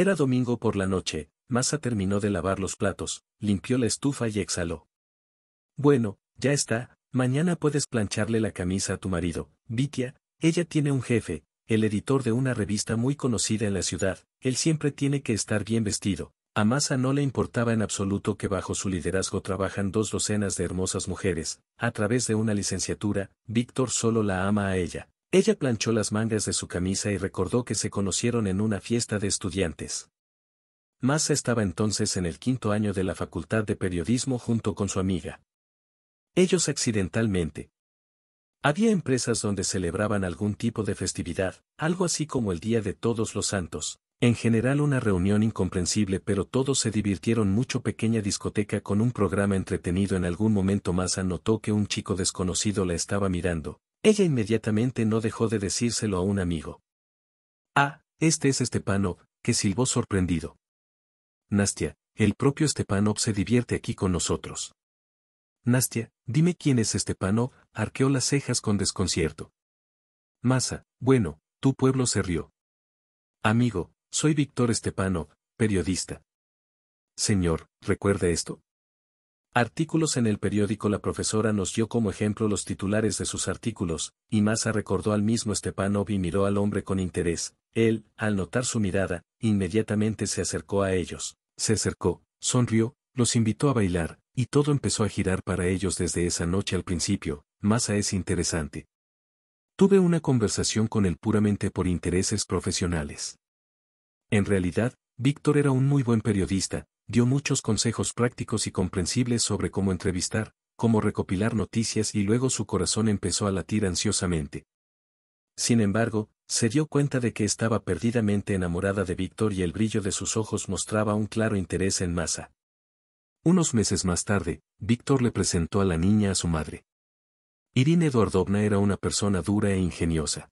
Era domingo por la noche, Masa terminó de lavar los platos, limpió la estufa y exhaló. Bueno, ya está, mañana puedes plancharle la camisa a tu marido, Vitia, ella tiene un jefe, el editor de una revista muy conocida en la ciudad, él siempre tiene que estar bien vestido. A Masa no le importaba en absoluto que bajo su liderazgo trabajan dos docenas de hermosas mujeres, a través de una licenciatura, Víctor solo la ama a ella. Ella planchó las mangas de su camisa y recordó que se conocieron en una fiesta de estudiantes. Massa estaba entonces en el quinto año de la Facultad de Periodismo junto con su amiga. Ellos accidentalmente. Había empresas donde celebraban algún tipo de festividad, algo así como el Día de Todos los Santos. En general una reunión incomprensible pero todos se divirtieron mucho pequeña discoteca con un programa entretenido en algún momento Massa notó que un chico desconocido la estaba mirando, ella inmediatamente no dejó de decírselo a un amigo. Ah, este es Stepanov, que silbó sorprendido. Nastia, el propio Stepanov se divierte aquí con nosotros. Nastia, dime quién es Stepanov, arqueó las cejas con desconcierto. Masa, bueno, tu pueblo se rió. Amigo, soy Víctor Stepanov, periodista. Señor, ¿recuerda esto? Artículos en el periódico La profesora nos dio como ejemplo los titulares de sus artículos, y Massa recordó al mismo Stepanov y miró al hombre con interés. Él, al notar su mirada, inmediatamente se acercó a ellos. Se acercó, sonrió, los invitó a bailar, y todo empezó a girar para ellos desde esa noche al principio. Massa es interesante. Tuve una conversación con él puramente por intereses profesionales. En realidad, Víctor era un muy buen periodista, dio muchos consejos prácticos y comprensibles sobre cómo entrevistar, cómo recopilar noticias y luego su corazón empezó a latir ansiosamente. Sin embargo, se dio cuenta de que estaba perdidamente enamorada de Víctor y el brillo de sus ojos mostraba un claro interés en masa. Unos meses más tarde, Víctor le presentó a la niña a su madre. Irina Eduardovna era una persona dura e ingeniosa.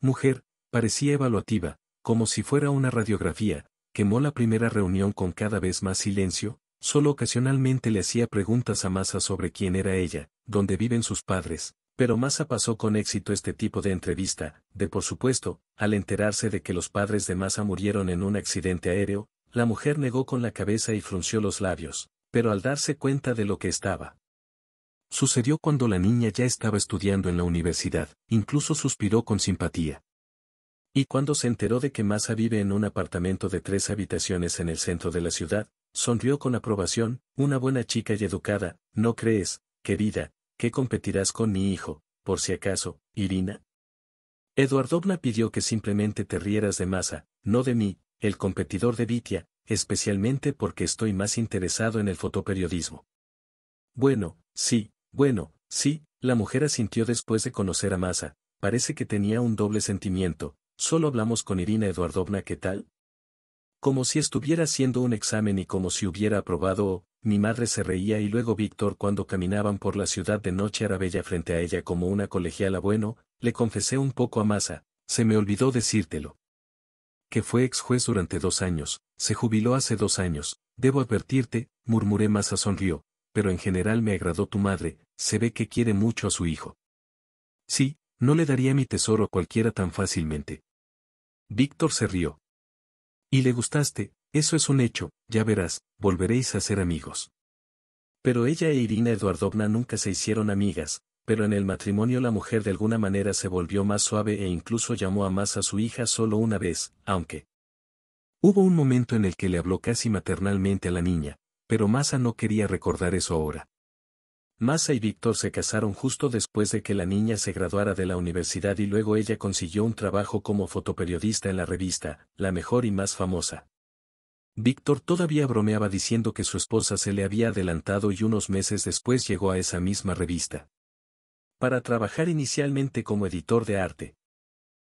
Mujer, parecía evaluativa, como si fuera una radiografía, quemó la primera reunión con cada vez más silencio, solo ocasionalmente le hacía preguntas a Masa sobre quién era ella, dónde viven sus padres, pero Masa pasó con éxito este tipo de entrevista, de por supuesto, al enterarse de que los padres de Masa murieron en un accidente aéreo, la mujer negó con la cabeza y frunció los labios, pero al darse cuenta de lo que estaba. Sucedió cuando la niña ya estaba estudiando en la universidad, incluso suspiró con simpatía. Y cuando se enteró de que Masa vive en un apartamento de tres habitaciones en el centro de la ciudad, sonrió con aprobación, una buena chica y educada, ¿no crees, querida, que competirás con mi hijo, por si acaso, Irina? Eduardovna pidió que simplemente te rieras de Masa, no de mí, el competidor de Vitia, especialmente porque estoy más interesado en el fotoperiodismo. Bueno, sí, bueno, sí, la mujer asintió después de conocer a Masa, parece que tenía un doble sentimiento, Solo hablamos con Irina Eduardovna, ¿qué tal? Como si estuviera haciendo un examen y como si hubiera aprobado, mi madre se reía y luego Víctor cuando caminaban por la ciudad de noche era bella frente a ella como una colegiala bueno, le confesé un poco a Masa, se me olvidó decírtelo. Que fue ex juez durante dos años, se jubiló hace dos años, debo advertirte, murmuré Masa sonrió, pero en general me agradó tu madre, se ve que quiere mucho a su hijo. Sí, no le daría mi tesoro a cualquiera tan fácilmente. Víctor se rió. Y le gustaste, eso es un hecho, ya verás, volveréis a ser amigos. Pero ella e Irina Eduardovna nunca se hicieron amigas, pero en el matrimonio la mujer de alguna manera se volvió más suave e incluso llamó a más a su hija solo una vez, aunque hubo un momento en el que le habló casi maternalmente a la niña, pero Masa no quería recordar eso ahora. Massa y Víctor se casaron justo después de que la niña se graduara de la universidad y luego ella consiguió un trabajo como fotoperiodista en la revista, la mejor y más famosa. Víctor todavía bromeaba diciendo que su esposa se le había adelantado y unos meses después llegó a esa misma revista. Para trabajar inicialmente como editor de arte.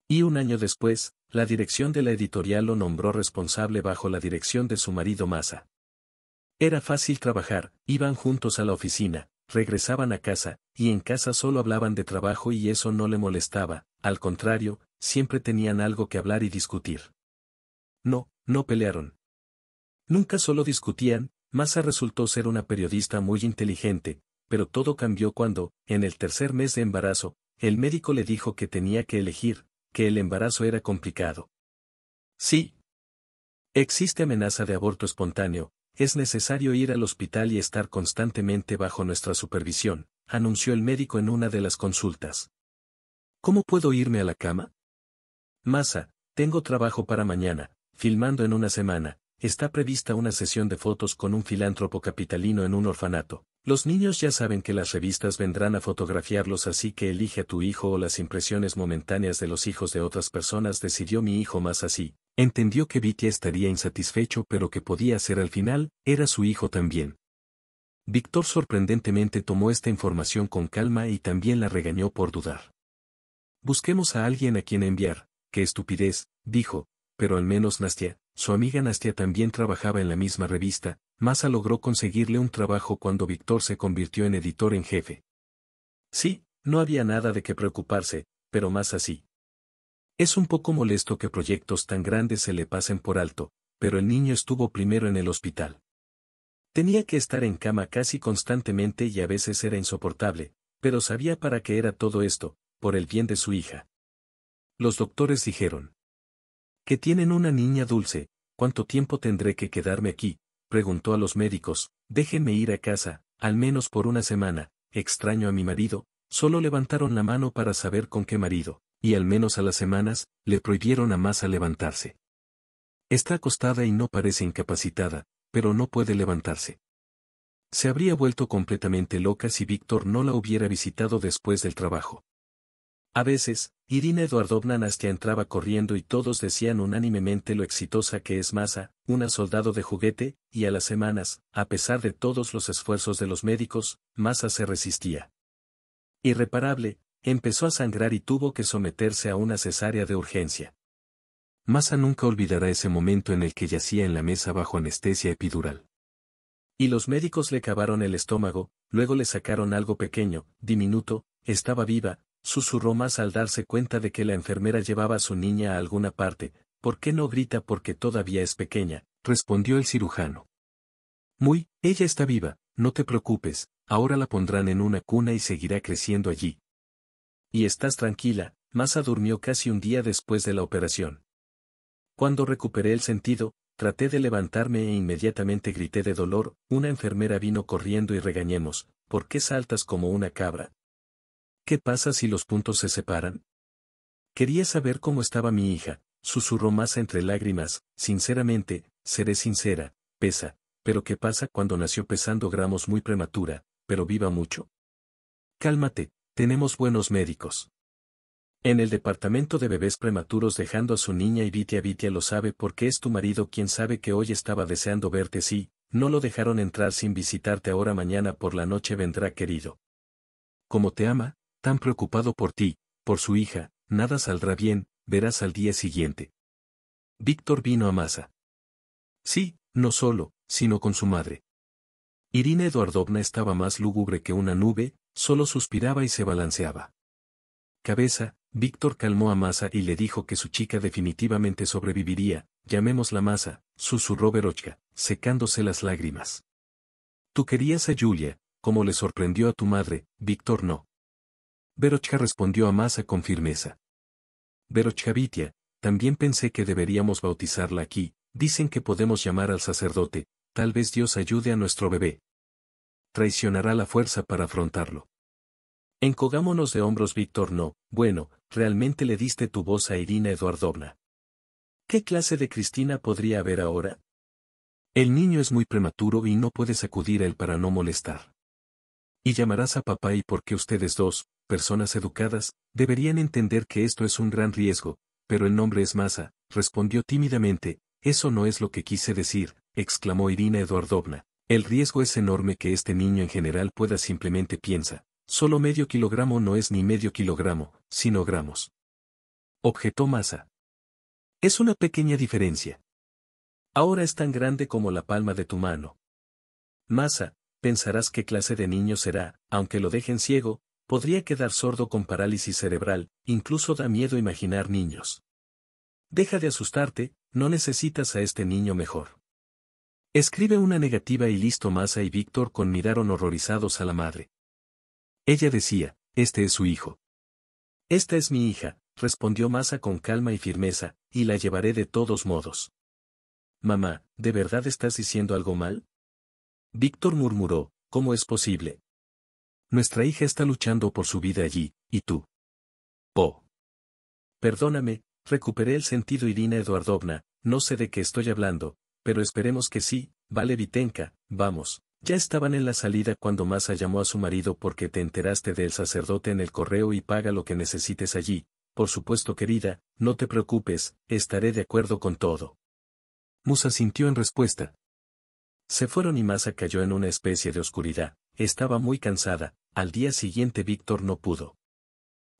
Y un año después, la dirección de la editorial lo nombró responsable bajo la dirección de su marido Massa. Era fácil trabajar, iban juntos a la oficina, regresaban a casa, y en casa solo hablaban de trabajo y eso no le molestaba, al contrario, siempre tenían algo que hablar y discutir. No, no pelearon. Nunca solo discutían, Massa resultó ser una periodista muy inteligente, pero todo cambió cuando, en el tercer mes de embarazo, el médico le dijo que tenía que elegir, que el embarazo era complicado. Sí. Existe amenaza de aborto espontáneo, es necesario ir al hospital y estar constantemente bajo nuestra supervisión, anunció el médico en una de las consultas. ¿Cómo puedo irme a la cama? Masa, tengo trabajo para mañana, filmando en una semana, está prevista una sesión de fotos con un filántropo capitalino en un orfanato, los niños ya saben que las revistas vendrán a fotografiarlos así que elige a tu hijo o las impresiones momentáneas de los hijos de otras personas decidió mi hijo más así. Entendió que Vicky estaría insatisfecho pero que podía ser al final, era su hijo también. Víctor sorprendentemente tomó esta información con calma y también la regañó por dudar. Busquemos a alguien a quien enviar, qué estupidez, dijo, pero al menos Nastia, su amiga Nastia también trabajaba en la misma revista, Masa logró conseguirle un trabajo cuando Víctor se convirtió en editor en jefe. Sí, no había nada de qué preocuparse, pero más así. Es un poco molesto que proyectos tan grandes se le pasen por alto, pero el niño estuvo primero en el hospital. Tenía que estar en cama casi constantemente y a veces era insoportable, pero sabía para qué era todo esto, por el bien de su hija. Los doctores dijeron. Que tienen una niña dulce, ¿cuánto tiempo tendré que quedarme aquí? preguntó a los médicos, déjenme ir a casa, al menos por una semana, extraño a mi marido, solo levantaron la mano para saber con qué marido, y al menos a las semanas, le prohibieron a a levantarse. Está acostada y no parece incapacitada, pero no puede levantarse. Se habría vuelto completamente loca si Víctor no la hubiera visitado después del trabajo. A veces, Irina Eduardovna Nastia entraba corriendo y todos decían unánimemente lo exitosa que es Masa, una soldado de juguete, y a las semanas, a pesar de todos los esfuerzos de los médicos, Masa se resistía. Irreparable, empezó a sangrar y tuvo que someterse a una cesárea de urgencia. Masa nunca olvidará ese momento en el que yacía en la mesa bajo anestesia epidural. Y los médicos le cavaron el estómago, luego le sacaron algo pequeño, diminuto, estaba viva, susurró más al darse cuenta de que la enfermera llevaba a su niña a alguna parte, ¿por qué no grita porque todavía es pequeña? respondió el cirujano. Muy, ella está viva, no te preocupes, ahora la pondrán en una cuna y seguirá creciendo allí. Y estás tranquila, masa durmió casi un día después de la operación. Cuando recuperé el sentido, traté de levantarme e inmediatamente grité de dolor, una enfermera vino corriendo y regañemos, ¿por qué saltas como una cabra? ¿Qué pasa si los puntos se separan? Quería saber cómo estaba mi hija, susurró más entre lágrimas, sinceramente, seré sincera, pesa, pero ¿qué pasa cuando nació pesando gramos muy prematura, pero viva mucho? Cálmate, tenemos buenos médicos. En el departamento de bebés prematuros dejando a su niña y Vitia Vitia lo sabe porque es tu marido quien sabe que hoy estaba deseando verte sí, no lo dejaron entrar sin visitarte ahora mañana por la noche vendrá querido. como te ama? tan preocupado por ti, por su hija, nada saldrá bien, verás al día siguiente. Víctor vino a masa. Sí, no solo, sino con su madre. Irina Eduardovna estaba más lúgubre que una nube, solo suspiraba y se balanceaba. Cabeza, Víctor calmó a Masa y le dijo que su chica definitivamente sobreviviría, llamémosla Masa, susurró Verochka, secándose las lágrimas. Tú querías a Julia, como le sorprendió a tu madre, Víctor no. Verochka respondió a Masa con firmeza. Verochka también pensé que deberíamos bautizarla aquí, dicen que podemos llamar al sacerdote, tal vez Dios ayude a nuestro bebé. Traicionará la fuerza para afrontarlo. Encogámonos de hombros, Víctor, no, bueno, realmente le diste tu voz a Irina Eduardovna. ¿Qué clase de Cristina podría haber ahora? El niño es muy prematuro y no puedes acudir a él para no molestar. Y llamarás a papá y porque ustedes dos, personas educadas, deberían entender que esto es un gran riesgo, pero el nombre es masa, respondió tímidamente, eso no es lo que quise decir, exclamó Irina Eduardovna. El riesgo es enorme que este niño en general pueda simplemente piensa, solo medio kilogramo no es ni medio kilogramo, sino gramos. Objetó masa. Es una pequeña diferencia. Ahora es tan grande como la palma de tu mano. Masa, pensarás qué clase de niño será, aunque lo dejen ciego, Podría quedar sordo con parálisis cerebral, incluso da miedo imaginar niños. Deja de asustarte, no necesitas a este niño mejor. Escribe una negativa y listo Masa y Víctor con miraron horrorizados a la madre. Ella decía, este es su hijo. Esta es mi hija, respondió Masa con calma y firmeza, y la llevaré de todos modos. Mamá, ¿de verdad estás diciendo algo mal? Víctor murmuró, ¿cómo es posible? Nuestra hija está luchando por su vida allí, y tú. Oh. Perdóname, recuperé el sentido Irina Eduardovna, no sé de qué estoy hablando, pero esperemos que sí, vale Vitenka, vamos. Ya estaban en la salida cuando Masa llamó a su marido porque te enteraste del sacerdote en el correo y paga lo que necesites allí. Por supuesto querida, no te preocupes, estaré de acuerdo con todo. Musa sintió en respuesta. Se fueron y Masa cayó en una especie de oscuridad, estaba muy cansada, al día siguiente Víctor no pudo.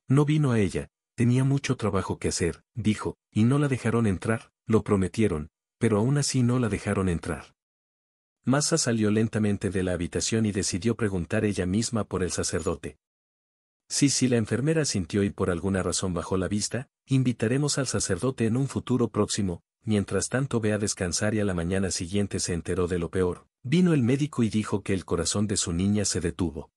No vino a ella, tenía mucho trabajo que hacer, dijo, y no la dejaron entrar, lo prometieron, pero aún así no la dejaron entrar. Massa salió lentamente de la habitación y decidió preguntar ella misma por el sacerdote. Si sí, si la enfermera sintió y por alguna razón bajó la vista, invitaremos al sacerdote en un futuro próximo, mientras tanto ve a descansar y a la mañana siguiente se enteró de lo peor. Vino el médico y dijo que el corazón de su niña se detuvo.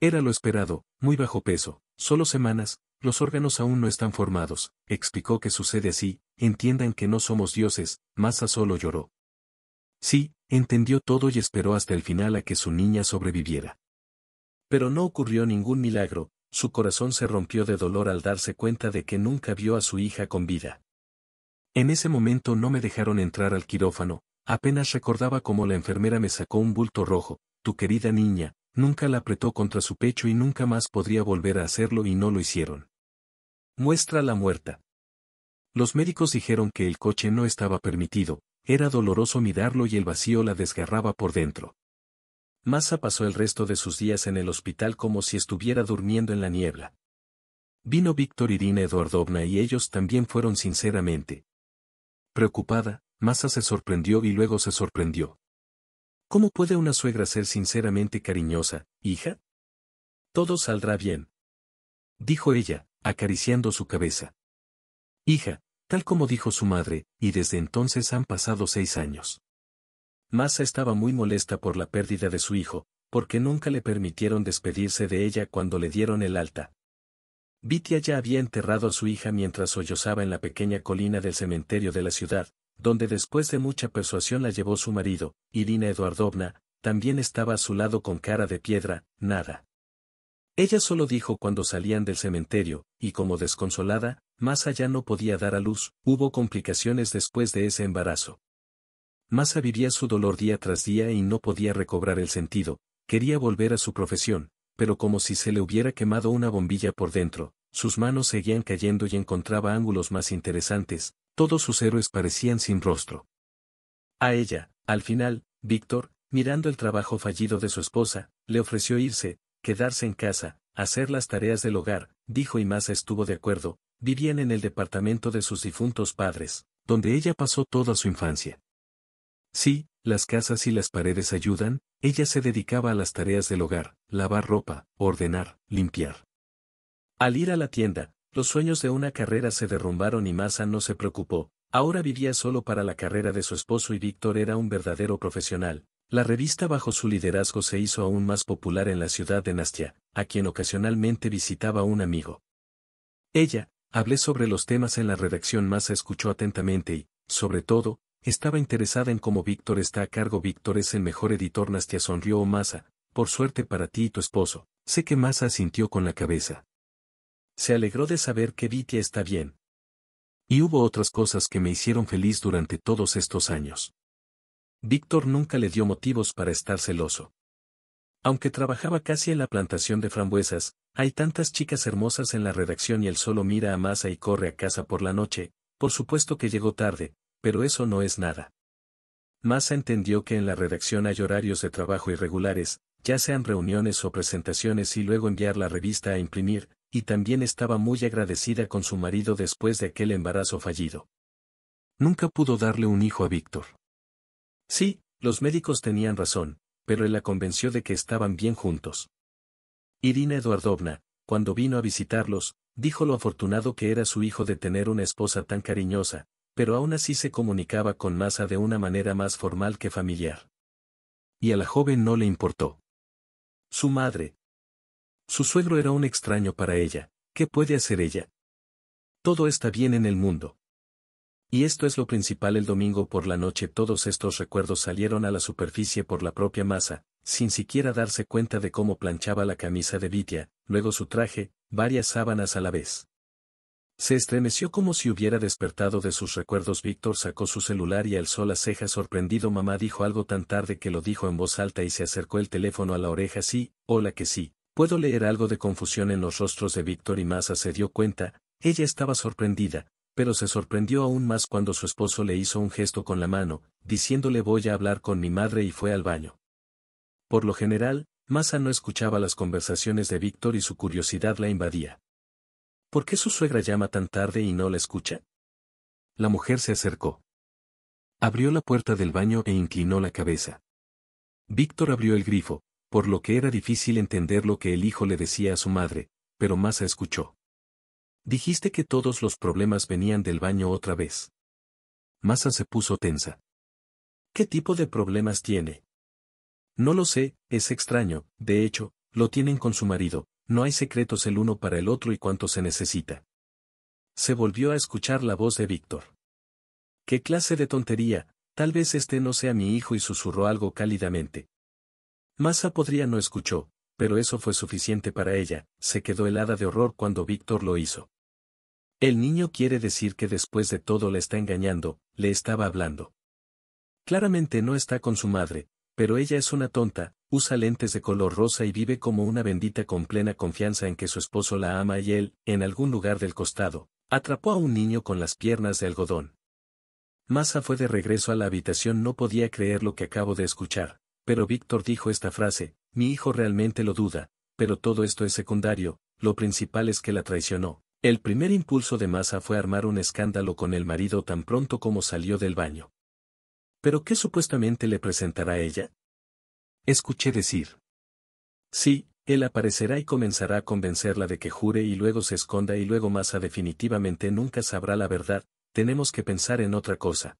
Era lo esperado, muy bajo peso, solo semanas, los órganos aún no están formados, explicó que sucede así, entiendan que no somos dioses, Massa solo lloró. Sí, entendió todo y esperó hasta el final a que su niña sobreviviera. Pero no ocurrió ningún milagro, su corazón se rompió de dolor al darse cuenta de que nunca vio a su hija con vida. En ese momento no me dejaron entrar al quirófano, apenas recordaba cómo la enfermera me sacó un bulto rojo, tu querida niña, nunca la apretó contra su pecho y nunca más podría volver a hacerlo y no lo hicieron. Muestra la muerta. Los médicos dijeron que el coche no estaba permitido, era doloroso mirarlo y el vacío la desgarraba por dentro. Massa pasó el resto de sus días en el hospital como si estuviera durmiendo en la niebla. Vino Víctor Irina Eduardovna y ellos también fueron sinceramente, Preocupada, Masa se sorprendió y luego se sorprendió. ¿Cómo puede una suegra ser sinceramente cariñosa, hija? Todo saldrá bien. Dijo ella, acariciando su cabeza. Hija, tal como dijo su madre, y desde entonces han pasado seis años. Masa estaba muy molesta por la pérdida de su hijo, porque nunca le permitieron despedirse de ella cuando le dieron el alta, Vitia ya había enterrado a su hija mientras sollozaba en la pequeña colina del cementerio de la ciudad, donde después de mucha persuasión la llevó su marido, Irina Eduardovna, también estaba a su lado con cara de piedra, nada. Ella solo dijo cuando salían del cementerio, y como desconsolada, más allá no podía dar a luz, hubo complicaciones después de ese embarazo. Masa vivía su dolor día tras día y no podía recobrar el sentido, quería volver a su profesión, pero como si se le hubiera quemado una bombilla por dentro, sus manos seguían cayendo y encontraba ángulos más interesantes, todos sus héroes parecían sin rostro. A ella, al final, Víctor, mirando el trabajo fallido de su esposa, le ofreció irse, quedarse en casa, hacer las tareas del hogar, dijo y más estuvo de acuerdo, vivían en el departamento de sus difuntos padres, donde ella pasó toda su infancia. Sí, las casas y las paredes ayudan, ella se dedicaba a las tareas del hogar, lavar ropa, ordenar, limpiar. Al ir a la tienda, los sueños de una carrera se derrumbaron y Massa no se preocupó, ahora vivía solo para la carrera de su esposo y Víctor era un verdadero profesional. La revista bajo su liderazgo se hizo aún más popular en la ciudad de Nastia, a quien ocasionalmente visitaba un amigo. Ella, hablé sobre los temas en la redacción Massa escuchó atentamente y, sobre todo, estaba interesada en cómo Víctor está a cargo. Víctor es el mejor editor Nastia sonrió Massa, por suerte para ti y tu esposo. Sé que Massa asintió con la cabeza. Se alegró de saber que Vitya está bien. Y hubo otras cosas que me hicieron feliz durante todos estos años. Víctor nunca le dio motivos para estar celoso. Aunque trabajaba casi en la plantación de frambuesas, hay tantas chicas hermosas en la redacción y él solo mira a masa y corre a casa por la noche, por supuesto que llegó tarde, pero eso no es nada. Masa entendió que en la redacción hay horarios de trabajo irregulares, ya sean reuniones o presentaciones y luego enviar la revista a imprimir, y también estaba muy agradecida con su marido después de aquel embarazo fallido. Nunca pudo darle un hijo a Víctor. Sí, los médicos tenían razón, pero él la convenció de que estaban bien juntos. Irina Eduardovna, cuando vino a visitarlos, dijo lo afortunado que era su hijo de tener una esposa tan cariñosa, pero aún así se comunicaba con Masa de una manera más formal que familiar. Y a la joven no le importó. Su madre, su suegro era un extraño para ella. ¿Qué puede hacer ella? Todo está bien en el mundo. Y esto es lo principal el domingo por la noche todos estos recuerdos salieron a la superficie por la propia masa, sin siquiera darse cuenta de cómo planchaba la camisa de Vitia, luego su traje, varias sábanas a la vez. Se estremeció como si hubiera despertado de sus recuerdos. Víctor sacó su celular y alzó la cejas sorprendido. Mamá dijo algo tan tarde que lo dijo en voz alta y se acercó el teléfono a la oreja. Sí, hola que sí, Puedo leer algo de confusión en los rostros de Víctor y Masa se dio cuenta, ella estaba sorprendida, pero se sorprendió aún más cuando su esposo le hizo un gesto con la mano, diciéndole voy a hablar con mi madre y fue al baño. Por lo general, Masa no escuchaba las conversaciones de Víctor y su curiosidad la invadía. ¿Por qué su suegra llama tan tarde y no la escucha? La mujer se acercó. Abrió la puerta del baño e inclinó la cabeza. Víctor abrió el grifo, por lo que era difícil entender lo que el hijo le decía a su madre, pero Masa escuchó. Dijiste que todos los problemas venían del baño otra vez. Masa se puso tensa. ¿Qué tipo de problemas tiene? No lo sé, es extraño, de hecho, lo tienen con su marido, no hay secretos el uno para el otro y cuanto se necesita. Se volvió a escuchar la voz de Víctor. ¿Qué clase de tontería? Tal vez este no sea mi hijo y susurró algo cálidamente, Masa podría no escuchó, pero eso fue suficiente para ella, se quedó helada de horror cuando Víctor lo hizo. El niño quiere decir que después de todo la está engañando, le estaba hablando. Claramente no está con su madre, pero ella es una tonta, usa lentes de color rosa y vive como una bendita con plena confianza en que su esposo la ama y él, en algún lugar del costado, atrapó a un niño con las piernas de algodón. Massa fue de regreso a la habitación no podía creer lo que acabo de escuchar. Pero Víctor dijo esta frase, mi hijo realmente lo duda, pero todo esto es secundario, lo principal es que la traicionó. El primer impulso de Massa fue armar un escándalo con el marido tan pronto como salió del baño. ¿Pero qué supuestamente le presentará ella? Escuché decir. Sí, él aparecerá y comenzará a convencerla de que jure y luego se esconda y luego Massa definitivamente nunca sabrá la verdad, tenemos que pensar en otra cosa.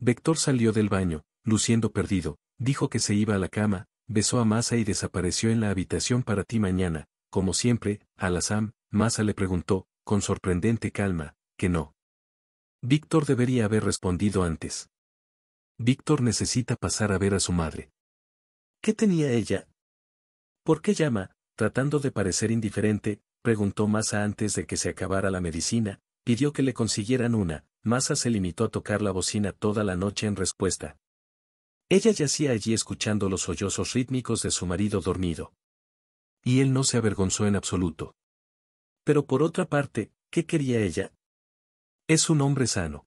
Víctor salió del baño, luciendo perdido, dijo que se iba a la cama, besó a Masa y desapareció en la habitación para ti mañana, como siempre, a la Sam, Masa le preguntó, con sorprendente calma, que no. Víctor debería haber respondido antes. Víctor necesita pasar a ver a su madre. ¿Qué tenía ella? ¿Por qué llama? Tratando de parecer indiferente, preguntó Masa antes de que se acabara la medicina, pidió que le consiguieran una, Masa se limitó a tocar la bocina toda la noche en respuesta, ella yacía allí escuchando los sollozos rítmicos de su marido dormido. Y él no se avergonzó en absoluto. Pero por otra parte, ¿qué quería ella? Es un hombre sano.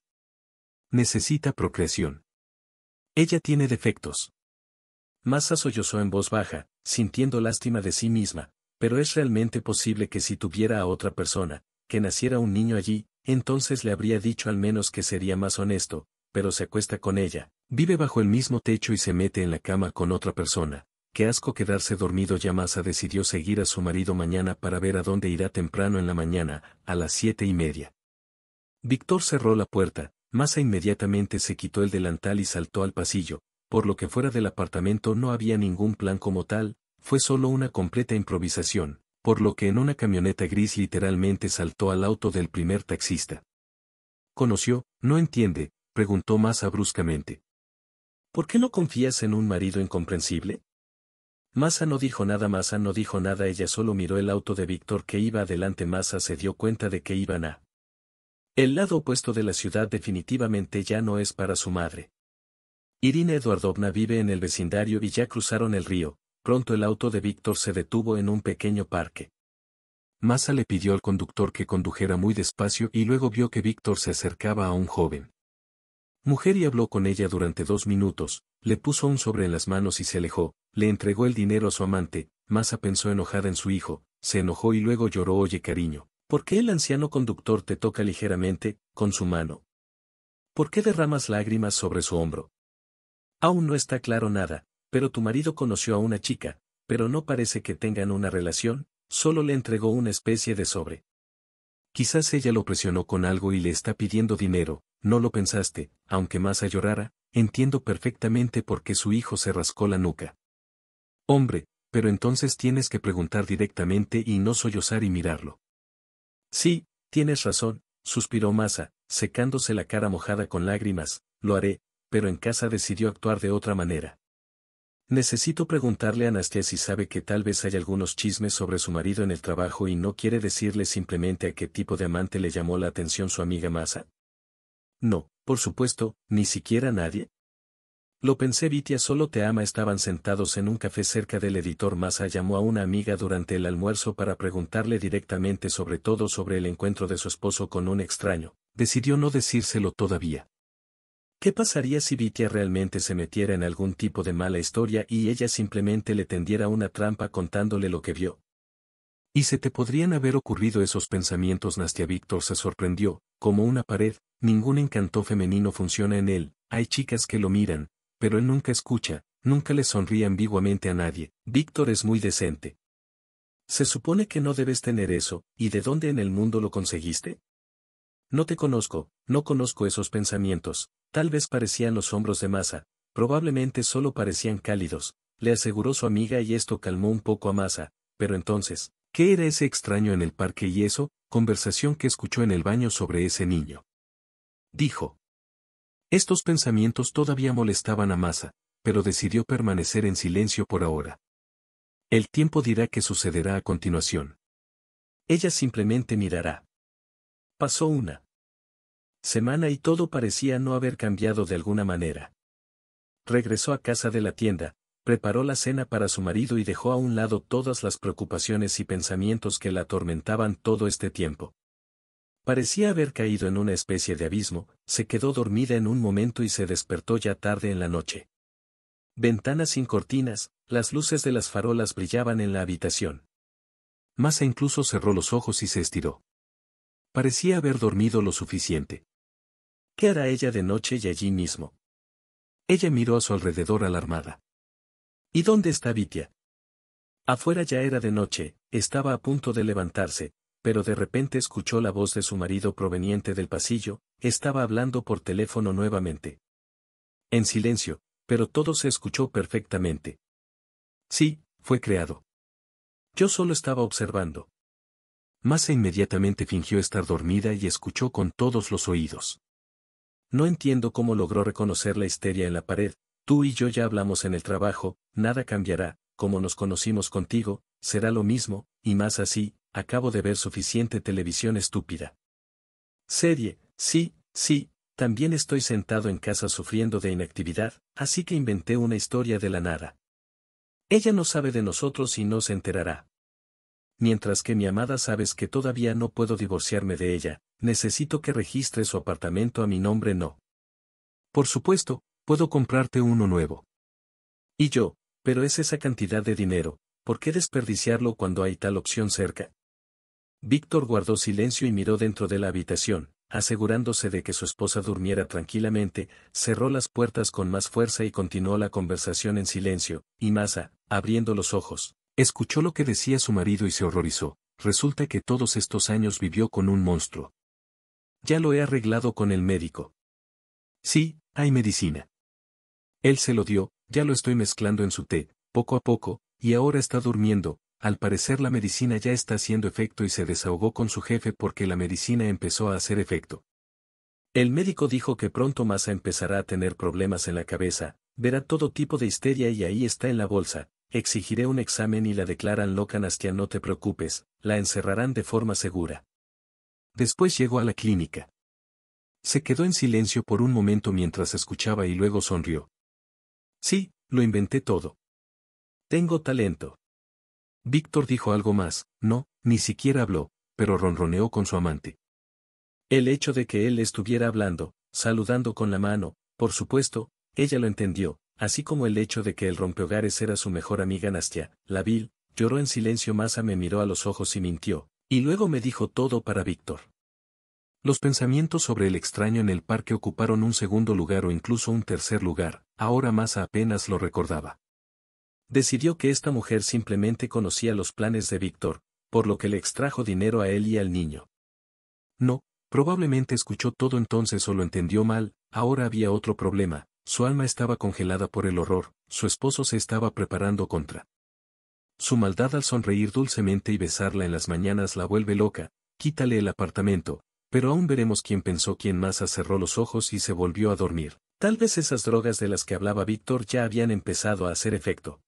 Necesita procreación. Ella tiene defectos. Massa sollozó en voz baja, sintiendo lástima de sí misma, pero es realmente posible que si tuviera a otra persona, que naciera un niño allí, entonces le habría dicho al menos que sería más honesto, pero se acuesta con ella, vive bajo el mismo techo y se mete en la cama con otra persona. Qué asco quedarse dormido. Yamasa decidió seguir a su marido mañana para ver a dónde irá temprano en la mañana, a las siete y media. Víctor cerró la puerta, Masa inmediatamente se quitó el delantal y saltó al pasillo, por lo que fuera del apartamento no había ningún plan como tal, fue solo una completa improvisación, por lo que en una camioneta gris literalmente saltó al auto del primer taxista. Conoció, no entiende, preguntó Masa bruscamente. ¿Por qué no confías en un marido incomprensible? Masa no dijo nada, Masa no dijo nada, ella solo miró el auto de Víctor que iba adelante, Masa se dio cuenta de que iban a... El lado opuesto de la ciudad definitivamente ya no es para su madre. Irina Eduardovna vive en el vecindario y ya cruzaron el río, pronto el auto de Víctor se detuvo en un pequeño parque. Masa le pidió al conductor que condujera muy despacio y luego vio que Víctor se acercaba a un joven. Mujer y habló con ella durante dos minutos, le puso un sobre en las manos y se alejó, le entregó el dinero a su amante, Masa pensó enojada en su hijo, se enojó y luego lloró oye cariño, ¿por qué el anciano conductor te toca ligeramente, con su mano? ¿Por qué derramas lágrimas sobre su hombro? Aún no está claro nada, pero tu marido conoció a una chica, pero no parece que tengan una relación, solo le entregó una especie de sobre. Quizás ella lo presionó con algo y le está pidiendo dinero, no lo pensaste, aunque Masa llorara, entiendo perfectamente por qué su hijo se rascó la nuca. Hombre, pero entonces tienes que preguntar directamente y no sollozar y mirarlo. Sí, tienes razón, suspiró Masa, secándose la cara mojada con lágrimas, lo haré, pero en casa decidió actuar de otra manera. Necesito preguntarle a Anastasia si sabe que tal vez hay algunos chismes sobre su marido en el trabajo y no quiere decirle simplemente a qué tipo de amante le llamó la atención su amiga Masa. No, por supuesto, ni siquiera nadie. Lo pensé Vitia solo te ama estaban sentados en un café cerca del editor Masa llamó a una amiga durante el almuerzo para preguntarle directamente sobre todo sobre el encuentro de su esposo con un extraño, decidió no decírselo todavía. ¿Qué pasaría si Vitia realmente se metiera en algún tipo de mala historia y ella simplemente le tendiera una trampa contándole lo que vio? Y se te podrían haber ocurrido esos pensamientos Nastia Víctor se sorprendió, como una pared, ningún encanto femenino funciona en él, hay chicas que lo miran, pero él nunca escucha, nunca le sonríe ambiguamente a nadie, Víctor es muy decente. Se supone que no debes tener eso, ¿y de dónde en el mundo lo conseguiste? No te conozco, no conozco esos pensamientos, tal vez parecían los hombros de masa, probablemente solo parecían cálidos, le aseguró su amiga y esto calmó un poco a masa, pero entonces, ¿Qué era ese extraño en el parque y eso, conversación que escuchó en el baño sobre ese niño? Dijo. Estos pensamientos todavía molestaban a Masa, pero decidió permanecer en silencio por ahora. El tiempo dirá qué sucederá a continuación. Ella simplemente mirará. Pasó una semana y todo parecía no haber cambiado de alguna manera. Regresó a casa de la tienda, preparó la cena para su marido y dejó a un lado todas las preocupaciones y pensamientos que la atormentaban todo este tiempo. Parecía haber caído en una especie de abismo, se quedó dormida en un momento y se despertó ya tarde en la noche. Ventanas sin cortinas, las luces de las farolas brillaban en la habitación. Masa incluso cerró los ojos y se estiró. Parecía haber dormido lo suficiente. ¿Qué hará ella de noche y allí mismo? Ella miró a su alrededor alarmada. ¿Y dónde está Vitia? Afuera ya era de noche, estaba a punto de levantarse, pero de repente escuchó la voz de su marido proveniente del pasillo, estaba hablando por teléfono nuevamente. En silencio, pero todo se escuchó perfectamente. Sí, fue creado. Yo solo estaba observando. e inmediatamente fingió estar dormida y escuchó con todos los oídos. No entiendo cómo logró reconocer la histeria en la pared, Tú y yo ya hablamos en el trabajo, nada cambiará, como nos conocimos contigo, será lo mismo, y más así, acabo de ver suficiente televisión estúpida. Serie, sí, sí, también estoy sentado en casa sufriendo de inactividad, así que inventé una historia de la nada. Ella no sabe de nosotros y no se enterará. Mientras que mi amada sabes que todavía no puedo divorciarme de ella, necesito que registre su apartamento a mi nombre no. Por supuesto, puedo comprarte uno nuevo. Y yo, pero es esa cantidad de dinero, ¿por qué desperdiciarlo cuando hay tal opción cerca? Víctor guardó silencio y miró dentro de la habitación, asegurándose de que su esposa durmiera tranquilamente, cerró las puertas con más fuerza y continuó la conversación en silencio, y Masa, abriendo los ojos, escuchó lo que decía su marido y se horrorizó. Resulta que todos estos años vivió con un monstruo. Ya lo he arreglado con el médico. Sí, hay medicina. Él se lo dio, ya lo estoy mezclando en su té, poco a poco, y ahora está durmiendo, al parecer la medicina ya está haciendo efecto y se desahogó con su jefe porque la medicina empezó a hacer efecto. El médico dijo que pronto Massa empezará a tener problemas en la cabeza, verá todo tipo de histeria y ahí está en la bolsa, exigiré un examen y la declaran loca Nastia no te preocupes, la encerrarán de forma segura. Después llegó a la clínica. Se quedó en silencio por un momento mientras escuchaba y luego sonrió. Sí, lo inventé todo. Tengo talento. Víctor dijo algo más, no, ni siquiera habló, pero ronroneó con su amante. El hecho de que él estuviera hablando, saludando con la mano, por supuesto, ella lo entendió, así como el hecho de que el rompehogares era su mejor amiga Nastia, la vil, lloró en silencio Masa me miró a los ojos y mintió, y luego me dijo todo para Víctor. Los pensamientos sobre el extraño en el parque ocuparon un segundo lugar o incluso un tercer lugar, ahora más apenas lo recordaba. Decidió que esta mujer simplemente conocía los planes de Víctor, por lo que le extrajo dinero a él y al niño. No, probablemente escuchó todo entonces o lo entendió mal, ahora había otro problema, su alma estaba congelada por el horror, su esposo se estaba preparando contra. Su maldad al sonreír dulcemente y besarla en las mañanas la vuelve loca, quítale el apartamento, pero aún veremos quién pensó quién más acerró los ojos y se volvió a dormir. Tal vez esas drogas de las que hablaba Víctor ya habían empezado a hacer efecto.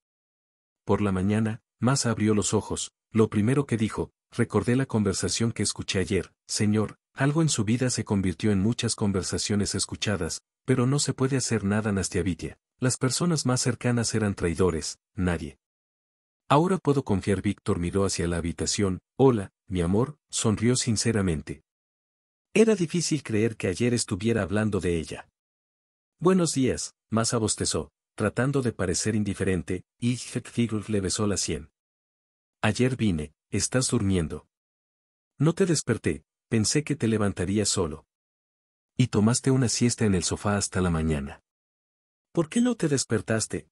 Por la mañana, más abrió los ojos, lo primero que dijo, recordé la conversación que escuché ayer, señor, algo en su vida se convirtió en muchas conversaciones escuchadas, pero no se puede hacer nada Astiavitia. Las personas más cercanas eran traidores, nadie. Ahora puedo confiar Víctor miró hacia la habitación, hola, mi amor, sonrió sinceramente, era difícil creer que ayer estuviera hablando de ella. Buenos días, Masa bostezó, tratando de parecer indiferente, y Heckfigl le besó la sien. Ayer vine, estás durmiendo. No te desperté, pensé que te levantarías solo. Y tomaste una siesta en el sofá hasta la mañana. ¿Por qué no te despertaste?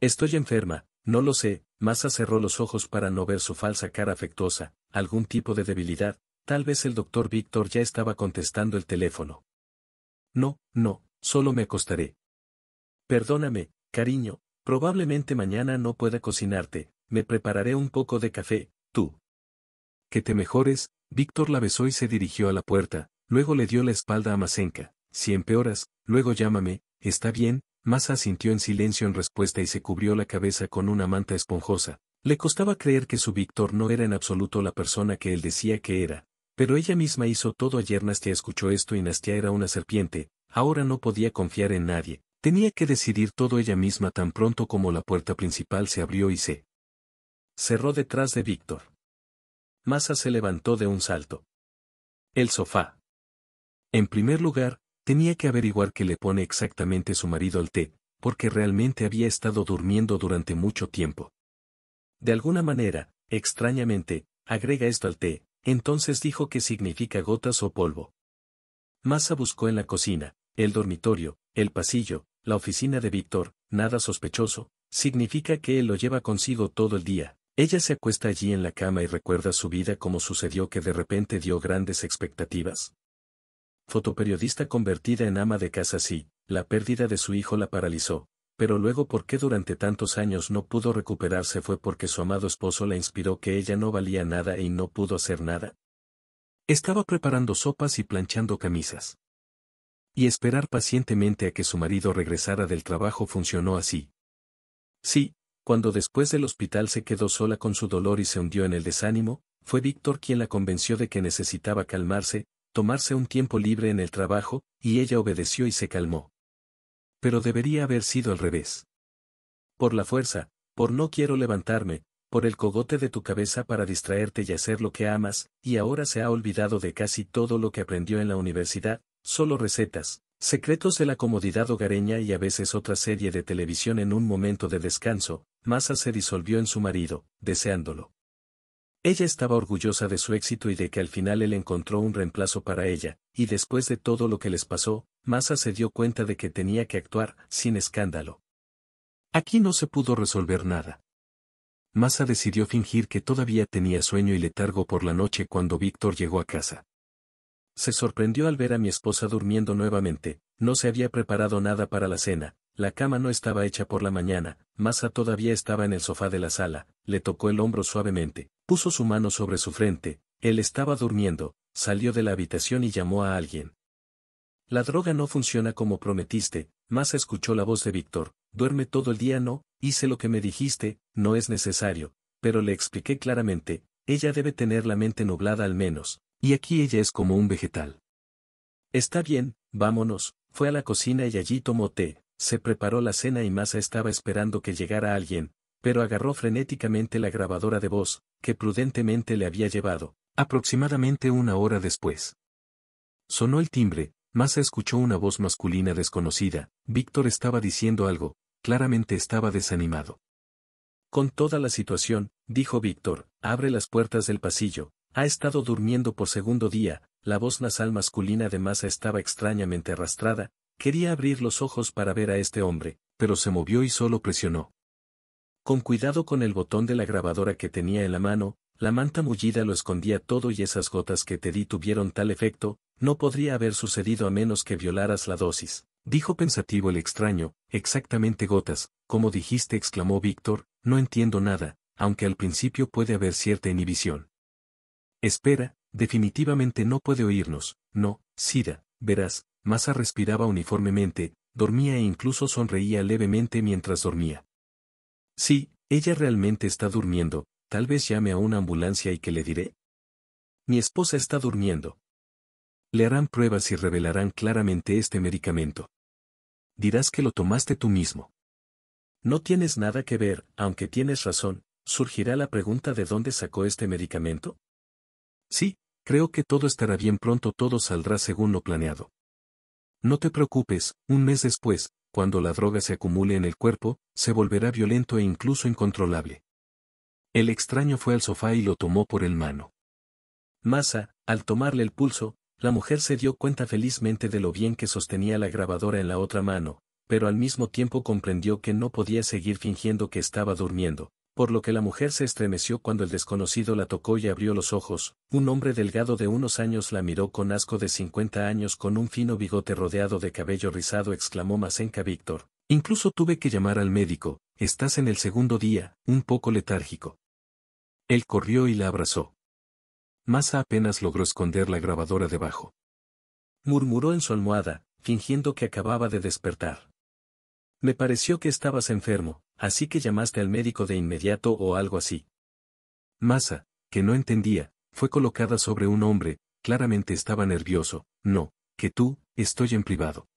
Estoy enferma, no lo sé, Massa cerró los ojos para no ver su falsa cara afectuosa, algún tipo de debilidad, Tal vez el doctor Víctor ya estaba contestando el teléfono. No, no, solo me acostaré. Perdóname, cariño, probablemente mañana no pueda cocinarte, me prepararé un poco de café, tú. Que te mejores, Víctor la besó y se dirigió a la puerta, luego le dio la espalda a Masenka. Si empeoras, luego llámame, está bien, Masa asintió en silencio en respuesta y se cubrió la cabeza con una manta esponjosa. Le costaba creer que su Víctor no era en absoluto la persona que él decía que era, pero ella misma hizo todo ayer Nastia escuchó esto y Nastia era una serpiente, ahora no podía confiar en nadie, tenía que decidir todo ella misma tan pronto como la puerta principal se abrió y se cerró detrás de Víctor. Masa se levantó de un salto. El sofá. En primer lugar, tenía que averiguar qué le pone exactamente su marido al té, porque realmente había estado durmiendo durante mucho tiempo. De alguna manera, extrañamente, agrega esto al té, entonces dijo que significa gotas o polvo. Massa buscó en la cocina, el dormitorio, el pasillo, la oficina de Víctor, nada sospechoso, significa que él lo lleva consigo todo el día. Ella se acuesta allí en la cama y recuerda su vida como sucedió que de repente dio grandes expectativas. Fotoperiodista convertida en ama de casa sí, la pérdida de su hijo la paralizó, pero luego por qué durante tantos años no pudo recuperarse fue porque su amado esposo la inspiró que ella no valía nada y no pudo hacer nada. Estaba preparando sopas y planchando camisas. Y esperar pacientemente a que su marido regresara del trabajo funcionó así. Sí, cuando después del hospital se quedó sola con su dolor y se hundió en el desánimo, fue Víctor quien la convenció de que necesitaba calmarse, tomarse un tiempo libre en el trabajo, y ella obedeció y se calmó pero debería haber sido al revés. Por la fuerza, por no quiero levantarme, por el cogote de tu cabeza para distraerte y hacer lo que amas, y ahora se ha olvidado de casi todo lo que aprendió en la universidad, solo recetas, secretos de la comodidad hogareña y a veces otra serie de televisión en un momento de descanso, masa se disolvió en su marido, deseándolo. Ella estaba orgullosa de su éxito y de que al final él encontró un reemplazo para ella, y después de todo lo que les pasó, Massa se dio cuenta de que tenía que actuar sin escándalo. Aquí no se pudo resolver nada. Massa decidió fingir que todavía tenía sueño y letargo por la noche cuando Víctor llegó a casa. Se sorprendió al ver a mi esposa durmiendo nuevamente, no se había preparado nada para la cena, la cama no estaba hecha por la mañana, Masa todavía estaba en el sofá de la sala, le tocó el hombro suavemente, puso su mano sobre su frente, él estaba durmiendo, salió de la habitación y llamó a alguien. La droga no funciona como prometiste, Masa escuchó la voz de Víctor, duerme todo el día no, hice lo que me dijiste, no es necesario, pero le expliqué claramente, ella debe tener la mente nublada al menos, y aquí ella es como un vegetal. Está bien, vámonos, fue a la cocina y allí tomó té, se preparó la cena y Masa estaba esperando que llegara alguien, pero agarró frenéticamente la grabadora de voz, que prudentemente le había llevado, aproximadamente una hora después. Sonó el timbre, Masa escuchó una voz masculina desconocida, Víctor estaba diciendo algo, claramente estaba desanimado. Con toda la situación, dijo Víctor, abre las puertas del pasillo, ha estado durmiendo por segundo día, la voz nasal masculina de Masa estaba extrañamente arrastrada, Quería abrir los ojos para ver a este hombre, pero se movió y solo presionó. Con cuidado con el botón de la grabadora que tenía en la mano, la manta mullida lo escondía todo y esas gotas que te di tuvieron tal efecto, no podría haber sucedido a menos que violaras la dosis. Dijo pensativo el extraño, exactamente gotas, como dijiste exclamó Víctor, no entiendo nada, aunque al principio puede haber cierta inhibición. Espera, definitivamente no puede oírnos, no, Sida, verás, Masa respiraba uniformemente, dormía e incluso sonreía levemente mientras dormía. Sí, ella realmente está durmiendo, tal vez llame a una ambulancia y que le diré. Mi esposa está durmiendo. Le harán pruebas y revelarán claramente este medicamento. Dirás que lo tomaste tú mismo. No tienes nada que ver, aunque tienes razón, surgirá la pregunta de dónde sacó este medicamento. Sí, creo que todo estará bien pronto, todo saldrá según lo planeado. No te preocupes, un mes después, cuando la droga se acumule en el cuerpo, se volverá violento e incluso incontrolable. El extraño fue al sofá y lo tomó por el mano. Masa, al tomarle el pulso, la mujer se dio cuenta felizmente de lo bien que sostenía la grabadora en la otra mano, pero al mismo tiempo comprendió que no podía seguir fingiendo que estaba durmiendo, por lo que la mujer se estremeció cuando el desconocido la tocó y abrió los ojos, un hombre delgado de unos años la miró con asco de cincuenta años con un fino bigote rodeado de cabello rizado exclamó Masenka Víctor, incluso tuve que llamar al médico, estás en el segundo día, un poco letárgico. Él corrió y la abrazó. Masa apenas logró esconder la grabadora debajo. Murmuró en su almohada, fingiendo que acababa de despertar. Me pareció que estabas enfermo, así que llamaste al médico de inmediato o algo así. Masa, que no entendía, fue colocada sobre un hombre, claramente estaba nervioso, no, que tú, estoy en privado.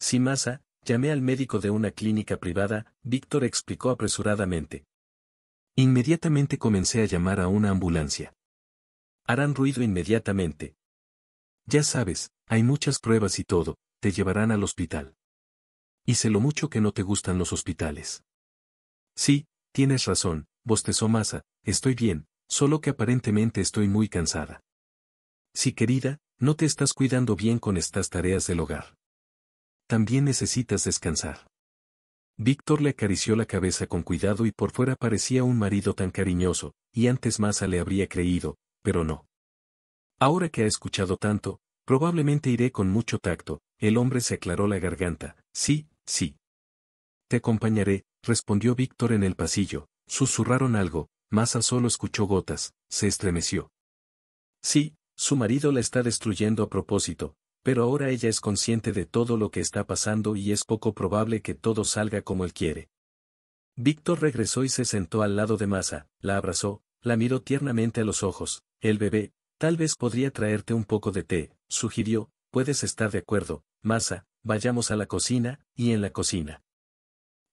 Sí, Masa, llamé al médico de una clínica privada, Víctor explicó apresuradamente. Inmediatamente comencé a llamar a una ambulancia. Harán ruido inmediatamente. Ya sabes, hay muchas pruebas y todo, te llevarán al hospital. Y sé lo mucho que no te gustan los hospitales. Sí, tienes razón, bostezó Masa, estoy bien, solo que aparentemente estoy muy cansada. Sí, querida, no te estás cuidando bien con estas tareas del hogar. También necesitas descansar. Víctor le acarició la cabeza con cuidado y por fuera parecía un marido tan cariñoso, y antes Masa le habría creído, pero no. Ahora que ha escuchado tanto, probablemente iré con mucho tacto, el hombre se aclaró la garganta, sí, Sí. Te acompañaré, respondió Víctor en el pasillo. Susurraron algo, Masa solo escuchó gotas, se estremeció. Sí, su marido la está destruyendo a propósito, pero ahora ella es consciente de todo lo que está pasando y es poco probable que todo salga como él quiere. Víctor regresó y se sentó al lado de Masa, la abrazó, la miró tiernamente a los ojos, el bebé, tal vez podría traerte un poco de té, sugirió, puedes estar de acuerdo, Masa vayamos a la cocina, y en la cocina.